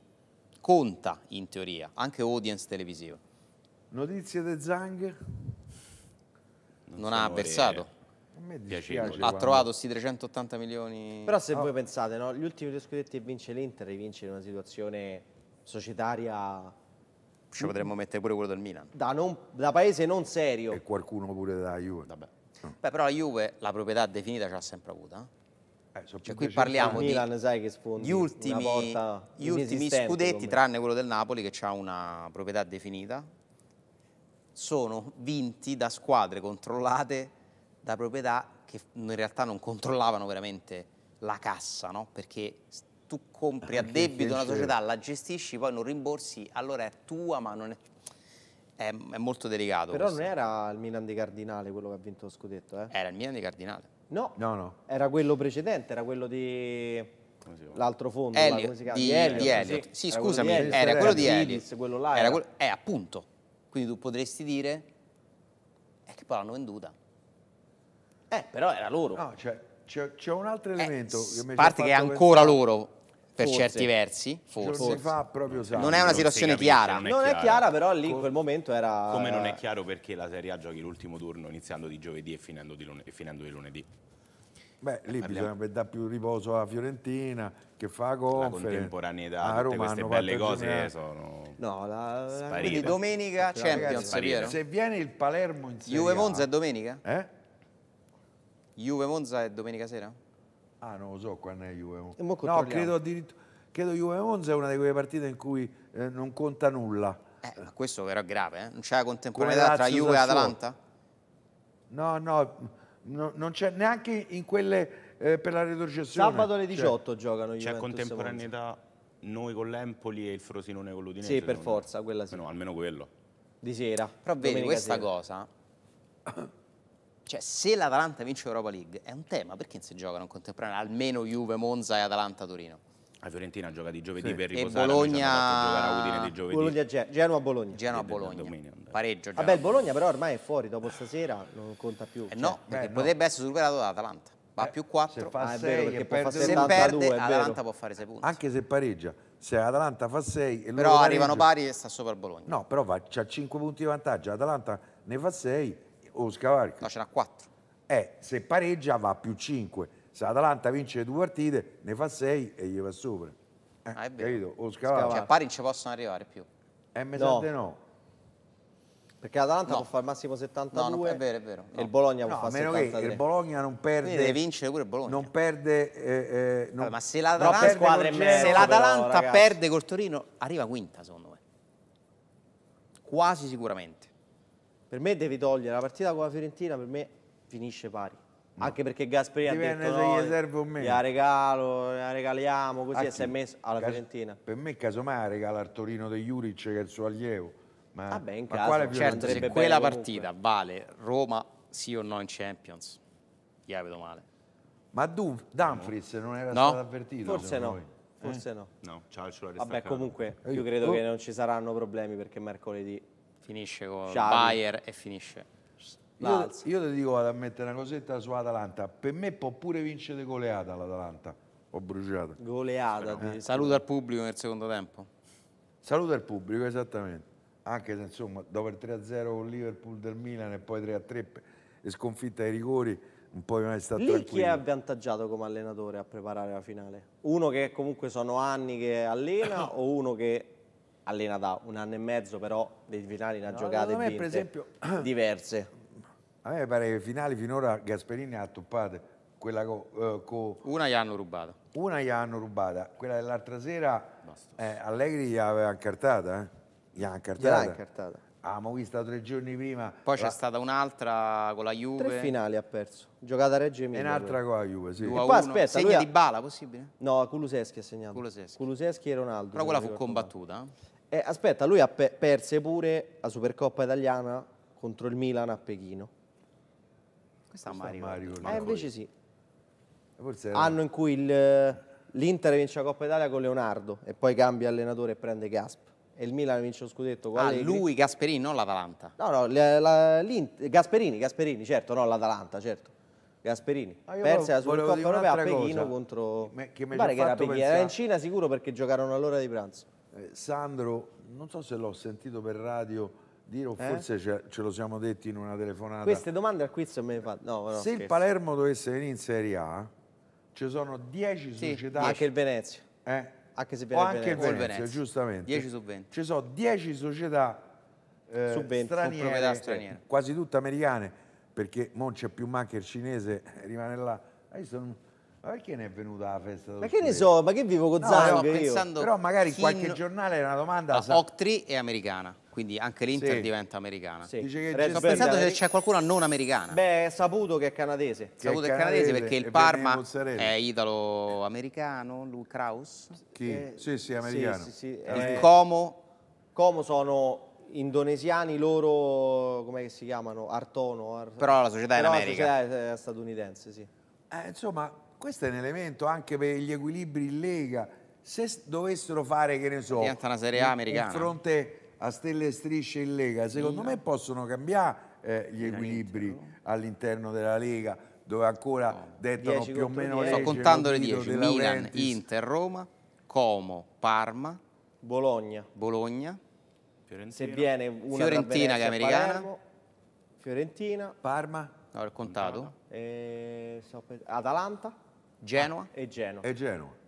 conta in teoria, anche audience televisiva. Notizie de Zang? Non, non ha avversato. Ha trovato questi 380 milioni. Però se oh. voi pensate, no, gli ultimi due scudetti che vince l'Inter vince in una situazione societaria... Ci potremmo mettere pure quello del Milan. Da, non, da paese non serio. E qualcuno pure da Juve. Vabbè. Beh, però la Juve la proprietà definita ce l'ha sempre avuta. Eh? Eh, cioè, qui parliamo di Milan, sai che sfondi gli ultimi, gli ultimi scudetti, tranne quello del Napoli che ha una proprietà definita, sono vinti da squadre controllate da proprietà che in realtà non controllavano veramente la cassa, no? perché tu compri ah, a debito una società, la gestisci, poi non rimborsi, allora è tua ma non è è, molto delicato. Però questo. non era il Milan di Cardinale quello che ha vinto lo scudetto, eh? Era il Milan di Cardinale. No, no, no. Era quello precedente, era quello di... L'altro fondo, Elliot, là, di, di, Elliot, di Elliot. Sì, sì scusami, era, quello di Elliot. Quello là era, quello, eh, appunto. Quindi tu potresti dire è eh, che poi l'hanno venduta. Eh, però era loro. No, c'è cioè, un altro eh, elemento. Eh, che mi parte che è ancora pensare. loro, per forse. certi versi, forse. forse. non è una situazione chiara. Non, è, non chiara. è, chiara. però lì in quel momento era... Come non è chiaro perché la Serie A giochi l'ultimo turno iniziando di giovedì e finendo di, lune e finendo di lunedì. Beh, lì Parliamo. bisogna dare più riposo alla Fiorentina che fa conference. La contemporaneità, a Roma queste belle cose giornata. sono No, la, la quindi domenica la Champions, Piero. Se viene il Palermo in Serie Juve Monza è domenica? Eh? Juve Monza è domenica sera? Ah, non lo so quando è Juve Monza. No, credo addirittura credo Juve Monza è una di quelle partite in cui eh, non conta nulla. Eh, ma questo però è grave, eh? Non c'è la contemporaneità tra Juve e Atalanta? No, no, no non c'è neanche in quelle eh, per la retrocessione. Sabato alle 18 cioè, giocano Juventus. C'è contemporaneità noi con l'Empoli e il Frosinone con l'Udinese. Sì, per forza, quella sì. No, almeno quello. Di sera. Però vedi, questa sera. cosa Cioè, se l'Atalanta vince l'Europa League è un tema, perché non si giocano contemporanea almeno Juve, Monza e Atalanta-Torino? La Fiorentina gioca di giovedì sì. per riposare. E Bologna... Diciamo, di giovedì. Bologna Genoa Bologna. Genoa Bologna. Pareggio. Vabbè, il Bologna però ormai è fuori dopo stasera, non conta più. Eh cioè, no, perché eh, no. potrebbe essere superato da Atalanta. Va eh, più 4. Se, fa ah, 6, vero, perde se 72, perde, Atalanta può fare 6 punti. Anche se pareggia. Se Atalanta fa 6 e Però arrivano pari e sta sopra il Bologna. No, però ha 5 punti di vantaggio. Atalanta ne fa 6 o scavalca. No, ce n'ha 4. Eh, se pareggia va a più 5. Se l'Atalanta vince due partite, ne fa 6 e gli va sopra. Eh, ah, è Capito? O scavalca. Cioè, a pari ci possono arrivare più. Eh, mi no. no. Perché l'Atalanta no. può fare al massimo 72 no, no, è vero, è vero. No. e il Bologna può fare 73. A meno che il Bologna non perde... Quindi deve vincere pure il Bologna. Non perde... Eh, eh, non, allora, ma se l'Atalanta perde col Torino, arriva quinta secondo me. Quasi sicuramente. Per me devi togliere la partita con la Fiorentina, per me finisce pari. No. Anche perché Gasperini Dipende ha detto se no, gli serve o meno. La regalo, la regaliamo, così e si è messo alla Cas Fiorentina. Per me casomai regala al De Juric che è il suo allievo. Ma, Vabbè, ah in ma caso, certo, se quella partita comunque. vale Roma sì o no in Champions, gli vedo male. Ma Dumf- Dumfries non era no. stato avvertito? Forse no. Noi. Forse eh? no. No, ciao, sulla Vabbè, comunque io eh, credo oh. che non ci saranno problemi perché mercoledì finisce con Xavi. Bayer e finisce. Io, io ti dico, vado a mettere una cosetta sull'Atalanta. Per me può pure vincere goleata l'Atalanta. Ho bruciato. Goleata. Sì, no. eh. Saluto al pubblico nel secondo tempo. Saluto al pubblico, esattamente. Anche se, insomma, dopo il 3-0 con Liverpool del Milan e poi 3-3 e sconfitta ai rigori, un po' di stare Lì tranquillo. chi è avvantaggiato come allenatore a preparare la finale? Uno che comunque sono anni che allena o uno che allena da un anno e mezzo, però dei finali ne ha no, giocate me, per esempio, diverse. A me pare che i finali finora Gasperini ha toppate. Quella co, eh, co, una gli hanno rubata. Una gli hanno rubata. Quella dell'altra sera eh, Allegri gli aveva incartata. Eh? Gli ha incartata. Gli incartata. Abbiamo visto tre giorni prima. Poi c'è stata un'altra con la Juve. Tre finali ha perso. Giocata a Reggio Emilia. E un'altra con la Juve, sì. E poi aspetta, Segna ha... di Bala, possibile? No, Kuluseschi ha segnato. Kuluseschi. Kuluseschi e Ronaldo. Però quella fu combattuta. Eh? Eh, aspetta, lui ha pe perse pure la Supercoppa italiana contro il Milan a Pechino. Questa, Questa Mario. Mario eh, invece sì. Forse Anno in cui l'Inter vince la Coppa Italia con Leonardo e poi cambia allenatore e prende Gasp. E il Milan vince lo scudetto con ah, Allegri. lui Gasperini, non l'Atalanta. No, no, la, la, Gasperini, Gasperini, certo, no l'Atalanta, certo. Gasperini ah, perse la Supercoppa Europea a Pechino cosa, contro... Che mi pare che era Pechino, era in Cina sicuro perché giocarono all'ora di pranzo eh, Sandro, non so se l'ho sentito per radio dire, o eh? forse ce, ce, lo siamo detti in una telefonata. Queste domande al quiz me le fanno. No, se scherzo. il Palermo dovesse venire in Serie A, ci sono 10 sì, società... anche il Venezia. Eh? Anche se viene o anche il Venezia, il Venezia, giustamente. 10 su 20. Ci sono 10 società eh, su 20, straniere, straniere, quasi tutte americane, perché non c'è più manca il cinese, rimane là. Ma perché ne è venuta la festa? Ma che ne so, ma che vivo con no, Zang pensando... Però magari in qualche giornale è una domanda... La sa... Octri è americana, quindi anche l'Inter sì. diventa americana. Sì. Dice che sto pensando se c'è qualcuno non americana. Beh, è saputo che è canadese. Che saputo che è canadese, perché il Parma è italo-americano, lui Kraus. Chi? Eh, sì, sì, americano. Sì, sì, eh. Il Como. Como sono indonesiani loro, come si chiamano? Artono. Artono. Però la società è in America. La società è statunitense, sì. Eh, insomma, questo è un elemento anche per gli equilibri in Lega. Se dovessero fare, che ne so, diventa una Serie A americana. Di fronte a stelle e strisce in Lega, secondo mm. me possono cambiare eh, gli equilibri oh. all'interno della Lega, dove ancora no. Oh, dettano più o meno 10. Sto contando le 10, Milan, Inter, Roma, Como, Parma, Bologna, Bologna Fiorentina. se viene una Fiorentina che è americana, Palermo, Fiorentina, Parma, no, ho contato, Eh, so Atalanta, Genoa? Ah, e Genoa. E Genoa.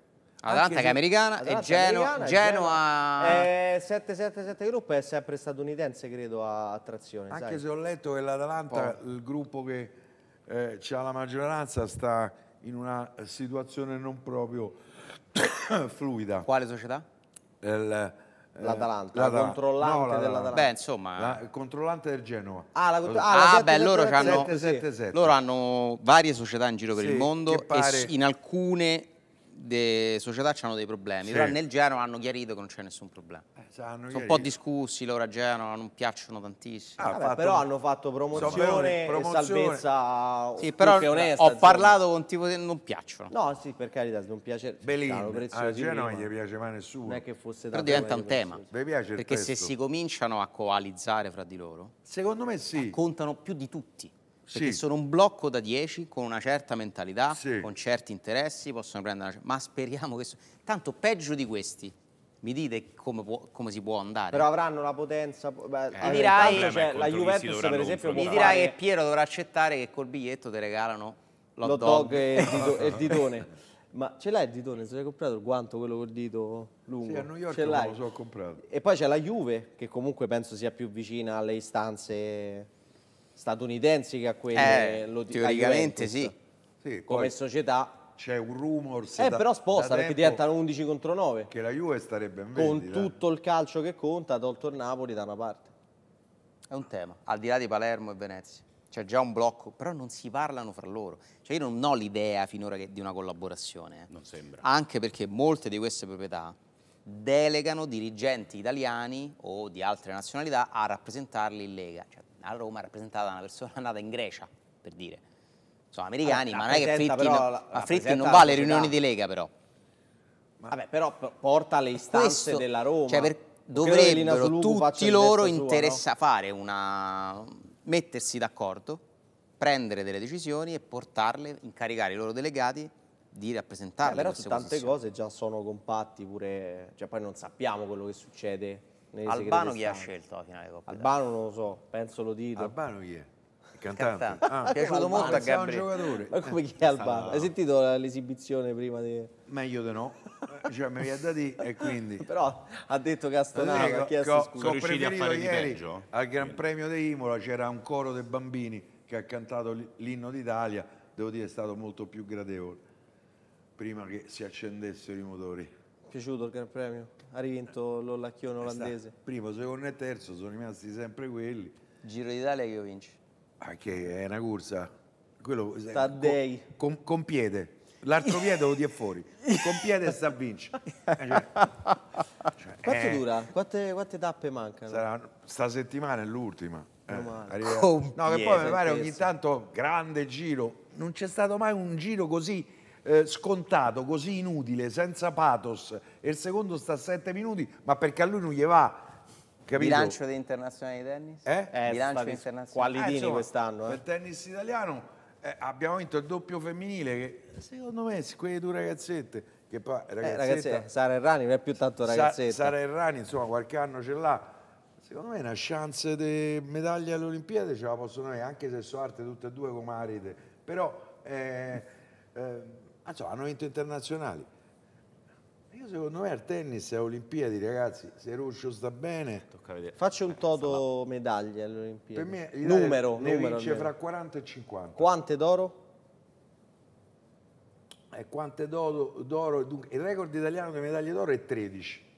Atalanta che è americana e Geno americana, Genoa... Genoa... 777 eh, gruppo è sempre statunitense credo a trazione. Anche sai. se ho letto che l'Atalanta, il gruppo che eh, ha la maggioranza, sta in una situazione non proprio fluida. Quale società? Il, eh, L'Atalanta, la controllante no, dell'Atalanta. Beh, insomma... La controllante del Genoa. Ah, la contro- ah, ah beh, loro, hanno, loro hanno varie società in giro per sì, il mondo pare... e in alcune le società hanno dei problemi, sì. però nel Genoa hanno chiarito che non c'è nessun problema. Eh, Sono un po' discussi loro a Genoa, non piacciono tantissimo. Ah, Vabbè, fatto... Però hanno fatto promozione, promozione. e salvezza oh, sì, però onesta, Ho insomma. parlato con tipo che non piacciono. No, sì, per carità, non piace... Cioè, Belin, a Genoa non gli piaceva nessuno. Non è che fosse però diventa un tema, perché se si cominciano a coalizzare fra di loro... Secondo me sì. Contano più di tutti. Perché sì. sono un blocco da 10 con una certa mentalità, sì. con certi interessi, possono prendere una... Ma speriamo che... Tanto peggio di questi mi dite come, può, come, si può andare. Però avranno la potenza. Beh, eh, dirai, cioè, la Juventus, per esempio, mi dirai che Piero dovrà accettare che col biglietto ti regalano l'hot dog, e, il e il ditone. Ma ce l'hai il ditone? Se l'hai comprato il guanto, quello col dito lungo? Sì, a New York ce l'hai. lo so comprato. E poi c'è la Juve, che comunque penso sia più vicina alle istanze statunitensi che a quelle eh, lo, teoricamente sì. sì come società c'è un rumor eh, da, però sposta perché diventano 11 contro 9 che la Juve starebbe in con tutto il calcio che conta tolto il Napoli da una parte è un tema al di là di Palermo e Venezia c'è già un blocco, però non si parlano fra loro. Cioè io non ho l'idea finora che, di una collaborazione. Eh. Non sembra. Anche perché molte di queste proprietà delegano dirigenti italiani o di altre nazionalità a rappresentarli in Lega. Cioè, a Roma è rappresentata una persona nata in Grecia, per dire. Sono americani, allora, ah, ma non è che Fritti, però, non, la, Fritti non va alle riunioni di Lega, però. Ma, Vabbè, però porta le istanze questo, della Roma. Cioè per, dovrebbero tutti loro interessare, no? fare una... mettersi d'accordo, prendere delle decisioni e portarle, incaricare i loro delegati di rappresentarle. Eh, però su tante posizioni. cose già sono compatti pure, cioè poi non sappiamo quello che succede Albano chi ha scelto la finale Coppa Albano non lo so, penso lo dito. Albano chi è? Il cantante. cantante. Ah. È piaciuto Albano, molto a Gabriele. un giocatore. Ma come chi è Albano? Hai sentito l'esibizione prima di... Meglio di no. cioè mi ha dato e quindi... Però ha detto Castonato, ha chiesto co, scusa. Sono riusciti a fare di Al Gran Premio di Imola c'era un coro dei bambini che ha cantato l'inno d'Italia. Devo dire è stato molto più gradevole. Prima che si accendessero i motori. Piaciuto il Gran Premio? ha rivinto l'Ollacchione olandese. Primo, secondo e terzo sono rimasti sempre quelli. Giro d'Italia che vinci? Ah, che è una corsa. Quello, eh, Taddei. Con, con, con piede. L'altro piede lo dia fuori. Con piede sta a vincere. Eh, cioè, cioè, Quanto eh, dura? Quante, quante, tappe mancano? Sarà, sta settimana è l'ultima. Eh, no, che poi mi pare ogni tanto grande giro. Non c'è stato mai un giro così eh, scontato, così inutile, senza pathos e il secondo sta a sette minuti, ma perché a lui non gli va. Capito? Bilancio di internazionale di tennis? Eh? eh, eh Bilancio internazionale. Qualitini eh, quest'anno. Per eh? tennis italiano abbiamo vinto il doppio femminile che secondo me quelle due ragazzette che poi ragazzetta, Sara Errani non è più tanto ragazzetta. Sara Errani insomma qualche anno ce l'ha secondo me una chance di medaglia alle Olimpiadi ce la possono avere, anche se sono arte tutte e due come aride, però eh, eh, Ah, insomma, hanno vinto internazionali. Io secondo me al tennis, a Olimpiadi, ragazzi, se Ruscio sta bene... Faccio un toto medaglie alle Olimpiadi. Per me numero, ne numero vince fra 40 e 50. Quante d'oro? Eh, quante d'oro? Il record italiano di medaglie d'oro è 13.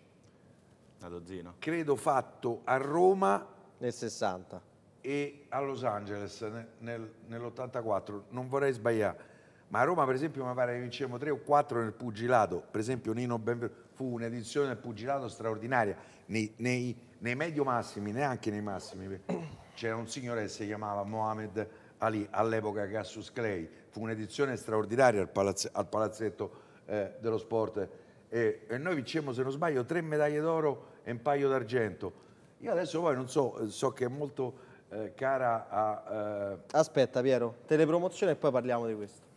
Una dozzina. Credo fatto a Roma... Nel 60. E a Los Angeles nel, nell'84. Non vorrei sbagliare ma a Roma per esempio mi pare che vincemmo tre o quattro nel pugilato, per esempio Nino Benvenuto, fu un'edizione del pugilato straordinaria, nei, nei, nei medio massimi, neanche nei massimi, c'era un signore che si chiamava Mohamed Ali, all'epoca Cassus Clay, fu un'edizione straordinaria al, palazz al palazzetto eh, dello sport e, e noi vincemmo se non sbaglio tre medaglie d'oro e un paio d'argento. Io adesso poi non so, eh, so che è molto eh, cara a... Eh... Aspetta Piero, telepromozione e poi parliamo di questo.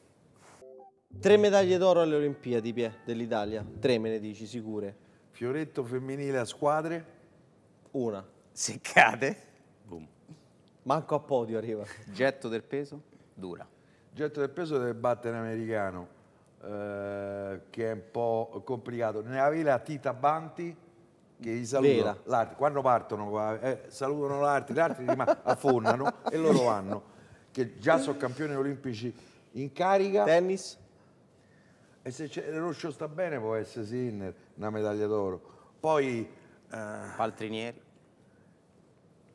Tre medaglie d'oro alle Olimpiadi, Pie, dell'Italia. Tre me ne dici, sicure. Fioretto femminile a squadre? Una. Se cade. Boom. Manco a podio arriva. Getto del peso? Dura. Getto del peso deve battere americano, eh, che è un po' complicato. Ne avevi la Tita Banti? che gli salutano quando partono eh, salutano l'arte, gli li rimane, affonnano e loro vanno che già sono campioni olimpici in carica tennis e se Ruscio sta bene può essere Sinner, una medaglia d'oro. Poi... Eh, Paltrinieri.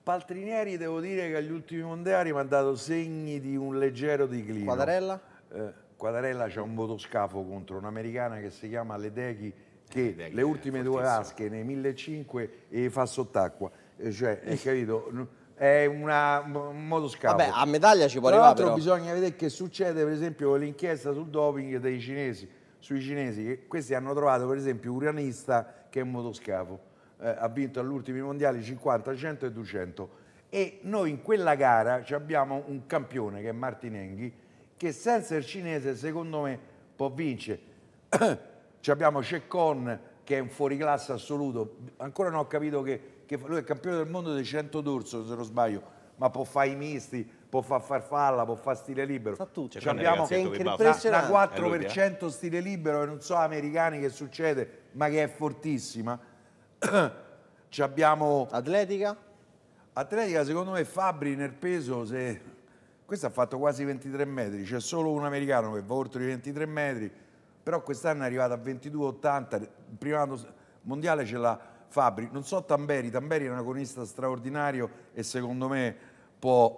Paltrinieri devo dire che agli ultimi mondiali mi ha dato segni di un leggero declino. Quadarella? Eh, Quadarella c'è un motoscafo contro un'americana che si chiama Ledechi che eh, Ledechi, le ultime due tasche nei 1500 fa sott'acqua. Eh, cioè, hai eh capito? È una, un motoscafo. Vabbè, a medaglia ci può Tra arrivare però. bisogna vedere che succede per esempio con l'inchiesta sul doping dei cinesi sui cinesi, che questi hanno trovato per esempio Uranista che è un motoscafo, eh, ha vinto agli ultimi mondiali 50, 100 e 200 e noi in quella gara abbiamo un campione che è Martin Enghi che senza il cinese secondo me può vincere. abbiamo Ceccon che è un fuoriclasse assoluto, ancora non ho capito che, che lui è campione del mondo dei 100 d'orso se non sbaglio, ma può fare i misti, può far farfalla, può fare stile libero. Fa tutto. Cioè, abbiamo il 4% stile libero e non so americani che succede, ma che è fortissima. Ci abbiamo Atletica? Atletica secondo me Fabri nel peso se questo ha fatto quasi 23 metri, c'è solo un americano che va oltre i 23 metri, però quest'anno è arrivato a 22,80, il primo mondiale ce l'ha Fabri, non so Tamberi, Tamberi è un agonista straordinario e secondo me può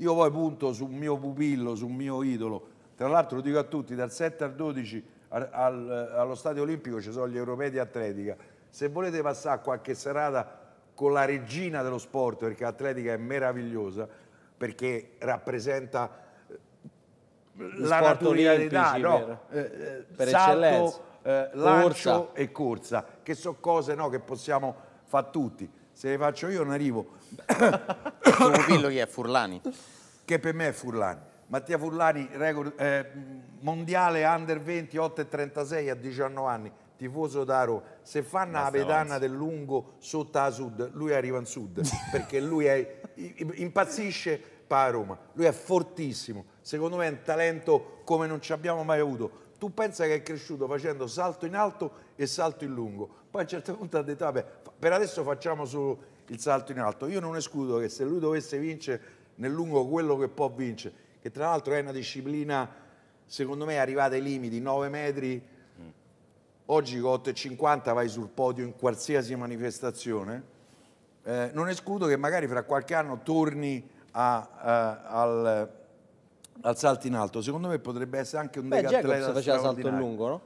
io poi punto su un mio pupillo, su un mio idolo. Tra l'altro lo dico a tutti, dal 7 al 12 al, al, allo Stadio Olimpico ci sono gli europei di atletica. Se volete passare qualche serata con la regina dello sport, perché l'atletica è meravigliosa, perché rappresenta eh, la sport naturalità, no? per, eh, eh, per salto, eh, lancio corsa. e corsa, che sono cose no, che possiamo fare tutti se le faccio io non arrivo. Il tuo pupillo chi è? Furlani? Che per me è Furlani. Mattia Furlani, record, eh, mondiale under 20, 8 e 36 a 19 anni, tifoso da Roma. Se fanno Basta la pedana del lungo sotto a sud, lui arriva in sud, perché lui è, impazzisce per Roma. Lui è fortissimo, secondo me è un talento come non ci abbiamo mai avuto tu pensa che è cresciuto facendo salto in alto e salto in lungo. Poi a un certo punto ha detto, vabbè, per adesso facciamo solo il salto in alto. Io non escludo che se lui dovesse vincere nel lungo quello che può vincere, che tra l'altro è una disciplina, secondo me, arrivata ai limiti, 9 metri, mm. oggi con 8,50 vai sul podio in qualsiasi manifestazione, eh, non escludo che magari fra qualche anno torni a, a, eh, al al salto in alto, secondo me potrebbe essere anche un Beh, decatleta faceva salto in lungo, no?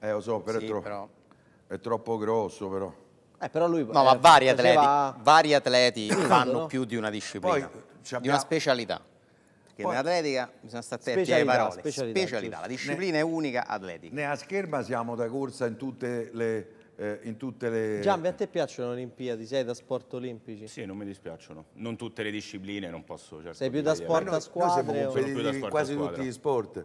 Eh, lo so, però, sì, è, troppo, però... è troppo grosso, però. Eh, però lui, no, eh, ma vari atleti, faceva... vari atleti fanno più di una disciplina, Poi, di una specialità. Perché Poi... nell'atletica bisogna stare attenti alle parole. Specialità, specialità, specialità. la disciplina ne... è unica atletica. Nella scherma siamo da corsa in tutte le eh, in tutte le... Giambi, a te piacciono le Olimpiadi? Sei da sport olimpici? Sì, non mi dispiacciono. Non tutte le discipline, non posso... Certo Sei più da sport a squadra? Noi siamo competitivi in quasi tutti gli sport.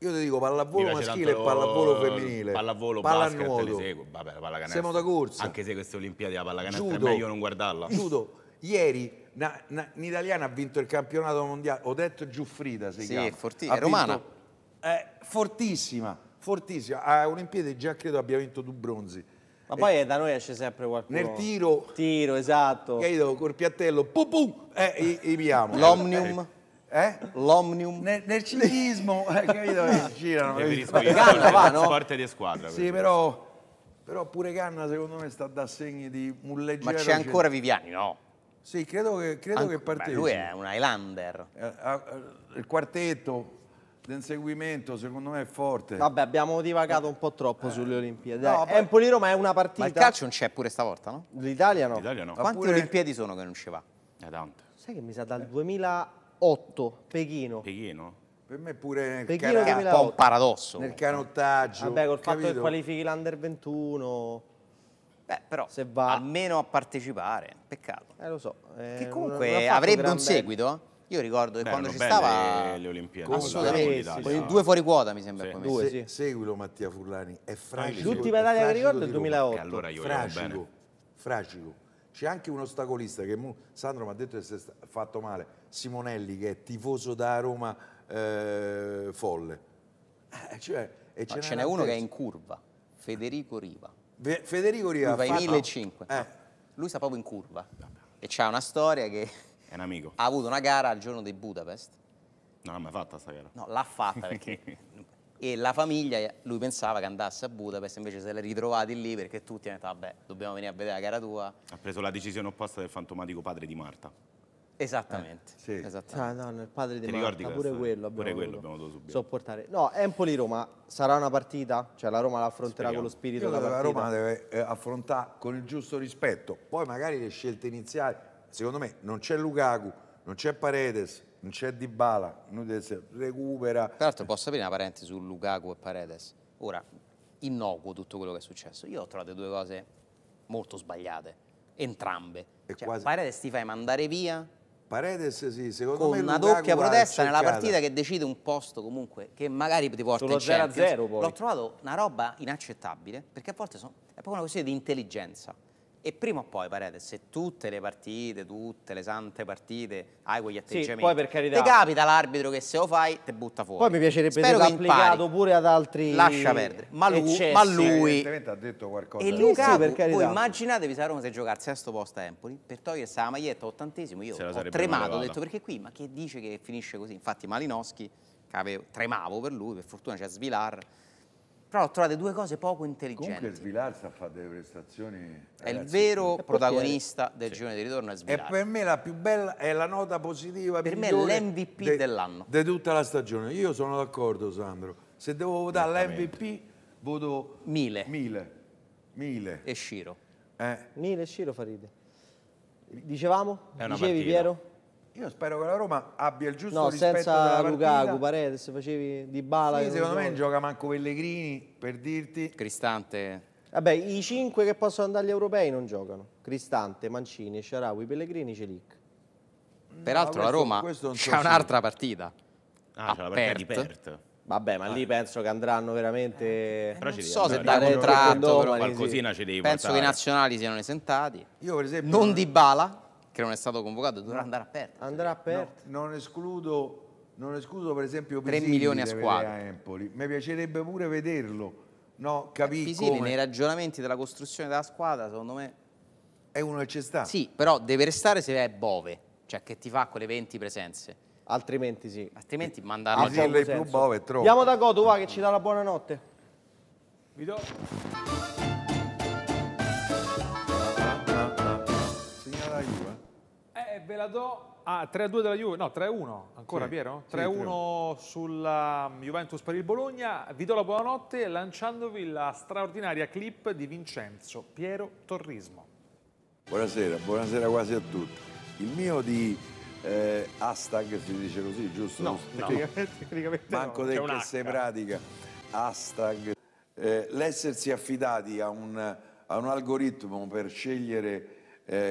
Io ti dico pallavolo maschile e pallavolo femminile. Pallavolo, pallanuoto. basket, seguo. Vabbè, la pallacanestro. Siamo da corsa. Anche se queste Olimpiadi la pallacanestro Judo. è meglio non guardarla. Judo. Ieri un'italiana ha vinto il campionato mondiale. Odette Giuffrida, si sì, chiama. Sì, è eh, fortissima. È romana. Vinto, fortissima fortissima. A Olimpiadi già credo abbia vinto due bronzi. Ma poi eh, da noi esce sempre qualcuno. Nel tiro. Tiro, esatto. Credo, col piattello, pum pum, eh, i, L'omnium. Eh? L'omnium. Nel, nel ciclismo, eh, capito? Eh, girano. Ganna va, no? Forte di squadra. Sì, però, però pure Canna secondo me sta da segni di un leggero... Ma c'è ancora Viviani, no? Sì, credo che, credo An che partecipi. Beh, lui è un Highlander. Eh, eh il quartetto. L'inseguimento secondo me è forte. Vabbè, abbiamo divagato un po' troppo eh. sulle Olimpiadi. No, Empoli-Roma è una partita. Ma il calcio non c'è pure stavolta, no? L'Italia no. L'Italia no. Quante pure... Olimpiadi sono che non ci va? È eh, tante. Sai che mi sa dal 2008, Pechino. Pechino? Per me pure Pechino è un po' un paradosso. Nel canottaggio. Vabbè, col capito? fatto che qualifichi l'Under 21. Beh, però se va almeno a partecipare, peccato. Eh lo so. Eh, che comunque avrebbe un seguito, io ricordo che Beh, quando ci stava... le Olimpiadi. Assolutamente, sì, sì, due fuori quota mi sembra. Sì. Due, sì. Seguilo Mattia Furlani, è fragico. L'ultima Italia che ricordo è il 2008. Allora io fragico, fragico. C'è anche un ostacolista che Sandro mi ha detto che si è fatto male, Simonelli che è tifoso da Roma eh, folle. Eh, cioè, e ce, ce n'è uno che è in curva, Federico Riva. Fe Federico Riva. fa i 1005. Eh. Lui sta proprio in curva. E c'ha una storia che è un amico. Ha avuto una gara al giorno di Budapest. Non l'ha mai fatta questa gara. No, l'ha fatta perché... e la famiglia, lui pensava che andasse a Budapest, invece se l'è ritrovati lì perché tutti hanno detto vabbè, dobbiamo venire a vedere la gara tua. Ha preso la decisione opposta del fantomatico padre di Marta. Esattamente. Eh, sì. Esattamente. Ah, no, il padre di Marta, pure quello, pure quello abbiamo dovuto subire. sopportare. No, Empoli-Roma sarà una partita? Cioè la Roma la affronterà Speriamo. con lo spirito della partita? La Roma deve eh, affrontare con il giusto rispetto. Poi magari le scelte iniziali Secondo me non c'è Lukaku, non c'è Paredes, non c'è Dybala, recupera. Tra l'altro posso aprire una parentesi su Lukaku e Paredes? Ora, innocuo tutto quello che è successo. Io ho trovato due cose molto sbagliate, entrambe. cioè, quasi... Paredes ti fai mandare via Paredes sì, secondo con me una doppia protesta nella partita che decide un posto comunque che magari ti porta Sullo in Champions. L'ho trovato una roba inaccettabile perché a volte sono, è proprio una questione di intelligenza e prima o poi Paredes se tutte le partite tutte le sante partite hai quegli atteggiamenti sì, poi per carità ti capita l'arbitro che se lo fai te butta fuori poi mi piacerebbe Spero che applicato pure ad altri lascia perdere ma lui, eccessi. ma lui ha detto qualcosa e Lukaku sì, sì, voi immaginatevi se a Roma se giocasse sesto posto a Empoli per togliersi la maglietta ottantesimo io ho tremato ho detto perché qui ma che dice che finisce così infatti Malinowski tremavo per lui per fortuna c'è Svilar però ho trovato due cose poco intelligenti. Comunque Svilar sta a fare delle prestazioni... È il vero è protagonista del sì. girone di ritorno, è Svilar. E per me la più bella è la nota positiva Per me è l'MVP de, dell'anno. Di de tutta la stagione. Io sono d'accordo, Sandro. Se devo votare l'MVP, voto... Mille. Mille. Mille. E Sciro. Eh. Mille e Sciro fa Dicevamo? È una Dicevi, partita. Piero? Io spero che la Roma abbia il giusto no, rispetto senza Lukaku, Paredes, facevi di bala. Sì, secondo me non gioca manco Pellegrini, per dirti. Cristante. Vabbè, i cinque che possono andare agli europei non giocano. Cristante, Mancini, Sciarawi, Pellegrini, Celic. Mm, no, Peraltro questo, la Roma c'ha un'altra partita. Ah, c'è la partita di Perth. Vabbè, ma lì ah. penso che andranno veramente... Eh, non so se da contratto, però qualcosina sì. ci devi Penso portare. che i nazionali siano esentati. Io per esempio... Non di bala che non è stato convocato, dovrà andare aperto. Andrà aperto. No, non, escludo, non escludo per esempio Pisini 3 milioni a squadra. A Empoli. Mi piacerebbe pure vederlo. No, capì Pisini come... nei ragionamenti della costruzione della squadra, secondo me... È uno che ci sta. Sì, però deve restare se è Bove, cioè che ti fa quelle 20 presenze. Altrimenti sì. Altrimenti mandarlo a dirle Bove Andiamo da Goto, che ci dà la buonanotte. Vi do... ve la do a ah, 3-2 della Juve, no 3-1 ancora sì, Piero? 3-1 sì, sulla Juventus per il Bologna, vi do la buonanotte lanciandovi la straordinaria clip di Vincenzo Piero Torrismo. Buonasera, buonasera quasi a tutti. Il mio di eh, hashtag si dice così, giusto? No, no. Tecnicamente, tecnicamente Manco no. che se pratica. Hashtag. Eh, l'essersi affidati a un, a un algoritmo per scegliere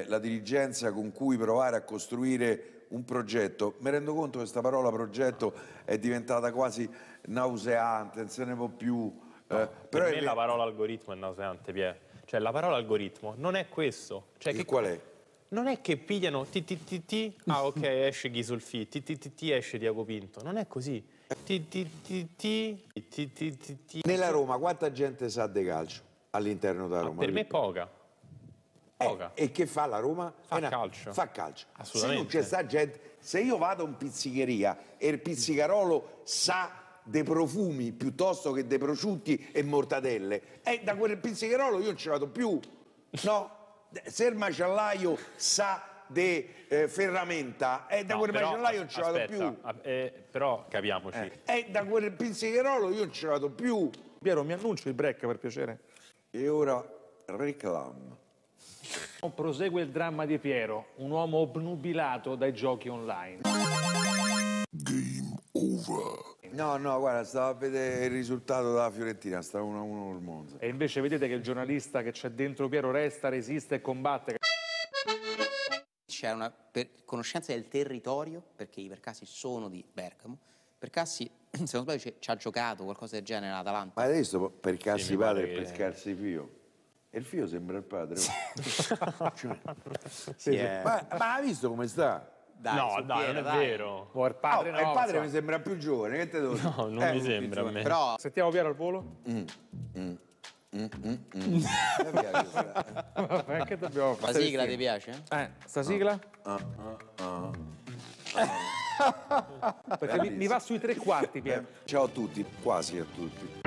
la diligenza con cui provare a costruire un progetto. Mi rendo conto che questa parola progetto è diventata quasi nauseante, non se ne può più. Eh, no, per me è... la parola algoritmo è nauseante, Pier. Cioè la parola algoritmo non è questo. Cioè, che... qual è? Non è che pigliano TTTT, ah ok esce Ghisolfi, TTTT esce Diago Pinto, non è così. TTTT, Nella Roma quanta gente sa di calcio all'interno della Roma? Per me poca. Eh, e che fa la Roma? Fa una, calcio. Fa calcio. Se non c'è sta gente, se io vado a in pizzicheria e il pizzicarolo sa dei profumi piuttosto che dei prosciutti e mortadelle, e eh, da quel pizzicherolo io non ci vado più. No, se il macellaio sa di eh, ferramenta, e eh, da no, quel però, macellaio non ci vado più. Eh, però capiamoci. E da quel pizzicherolo io non ci vado più. Piero, mi annuncio il break per piacere. E ora reclam. Prosegue il dramma di Piero, un uomo obnubilato dai giochi online. Game over. No, no, guarda, stavo a vedere il risultato della Fiorentina, sta 1-1 col Monza. E invece vedete che il giornalista che c'è dentro Piero resta, resiste e combatte. C'era una conoscenza del territorio, perché i Percassi sono di Bergamo. Percassi, se non sbaglio, ci ha giocato qualcosa del genere all'Atalanta. Ma adesso Percassi sì, padre e Pescarsi figlio. E il figlio sembra il padre. cioè, sì, è... ma, ma ha visto come sta? Dai, no, dai, pieno, non è dai. vero. Oh, il padre, oh, no, il padre mi sembra più giovane, che te devo No, non eh, mi sembra a me. Però... Sentiamo Piero al volo? Mm. Mm. Mm, mm, mm. mm, mm. che dobbiamo fare? La sigla ti piace? Eh, sta sigla? Uh, uh, uh, Perché mi, mi va sui tre quarti, Pier. Eh, ciao a tutti, quasi a tutti.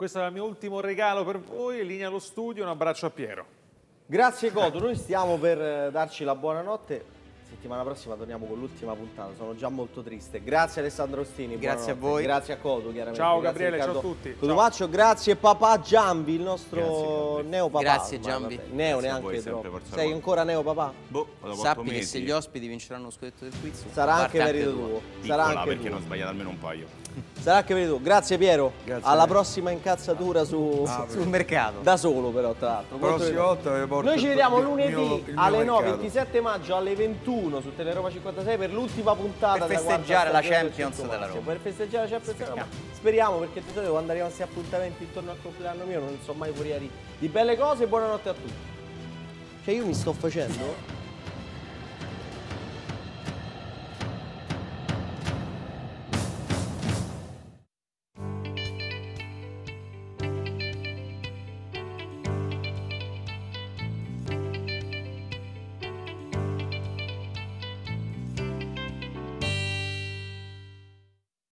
Questo è il mio ultimo regalo per voi, linea allo studio, un abbraccio a Piero. Grazie Coto, noi stiamo per eh, darci la buonanotte. Settimana prossima torniamo con l'ultima puntata, sono già molto triste. Grazie Alessandro Ostini, grazie a voi. Grazie a Coto, chiaramente. Ciao Gabriele, grazie ciao a tutti. Cotumaccio, grazie papà Giambi, il nostro neo papà. Grazie Giambi. Vabbè, neo grazie neanche voi, troppo. Sei ancora neo papà? Boh, Sappi mesi. che se gli ospiti vinceranno lo scudetto del quiz, sarà anche merito tuo. Sarà Piccola, anche perché ne ho sbagliato almeno un paio. Sarà che vedo. Grazie Piero. Grazie Alla prossima incazzatura ah, su, sul mercato. Da solo però tra l'altro. Prossima volta vi porto. Noi ci vediamo lunedì mio, alle 9, 27 maggio alle 21 su Teleroma 56 per l'ultima puntata per festeggiare la Champions della Roma. Per festeggiare la Champions della Roma. Speriamo perché di solito quando arrivano questi appuntamenti intorno al compleanno mio non sono mai furieri di belle cose. Buonanotte a tutti. Cioè io mi sto facendo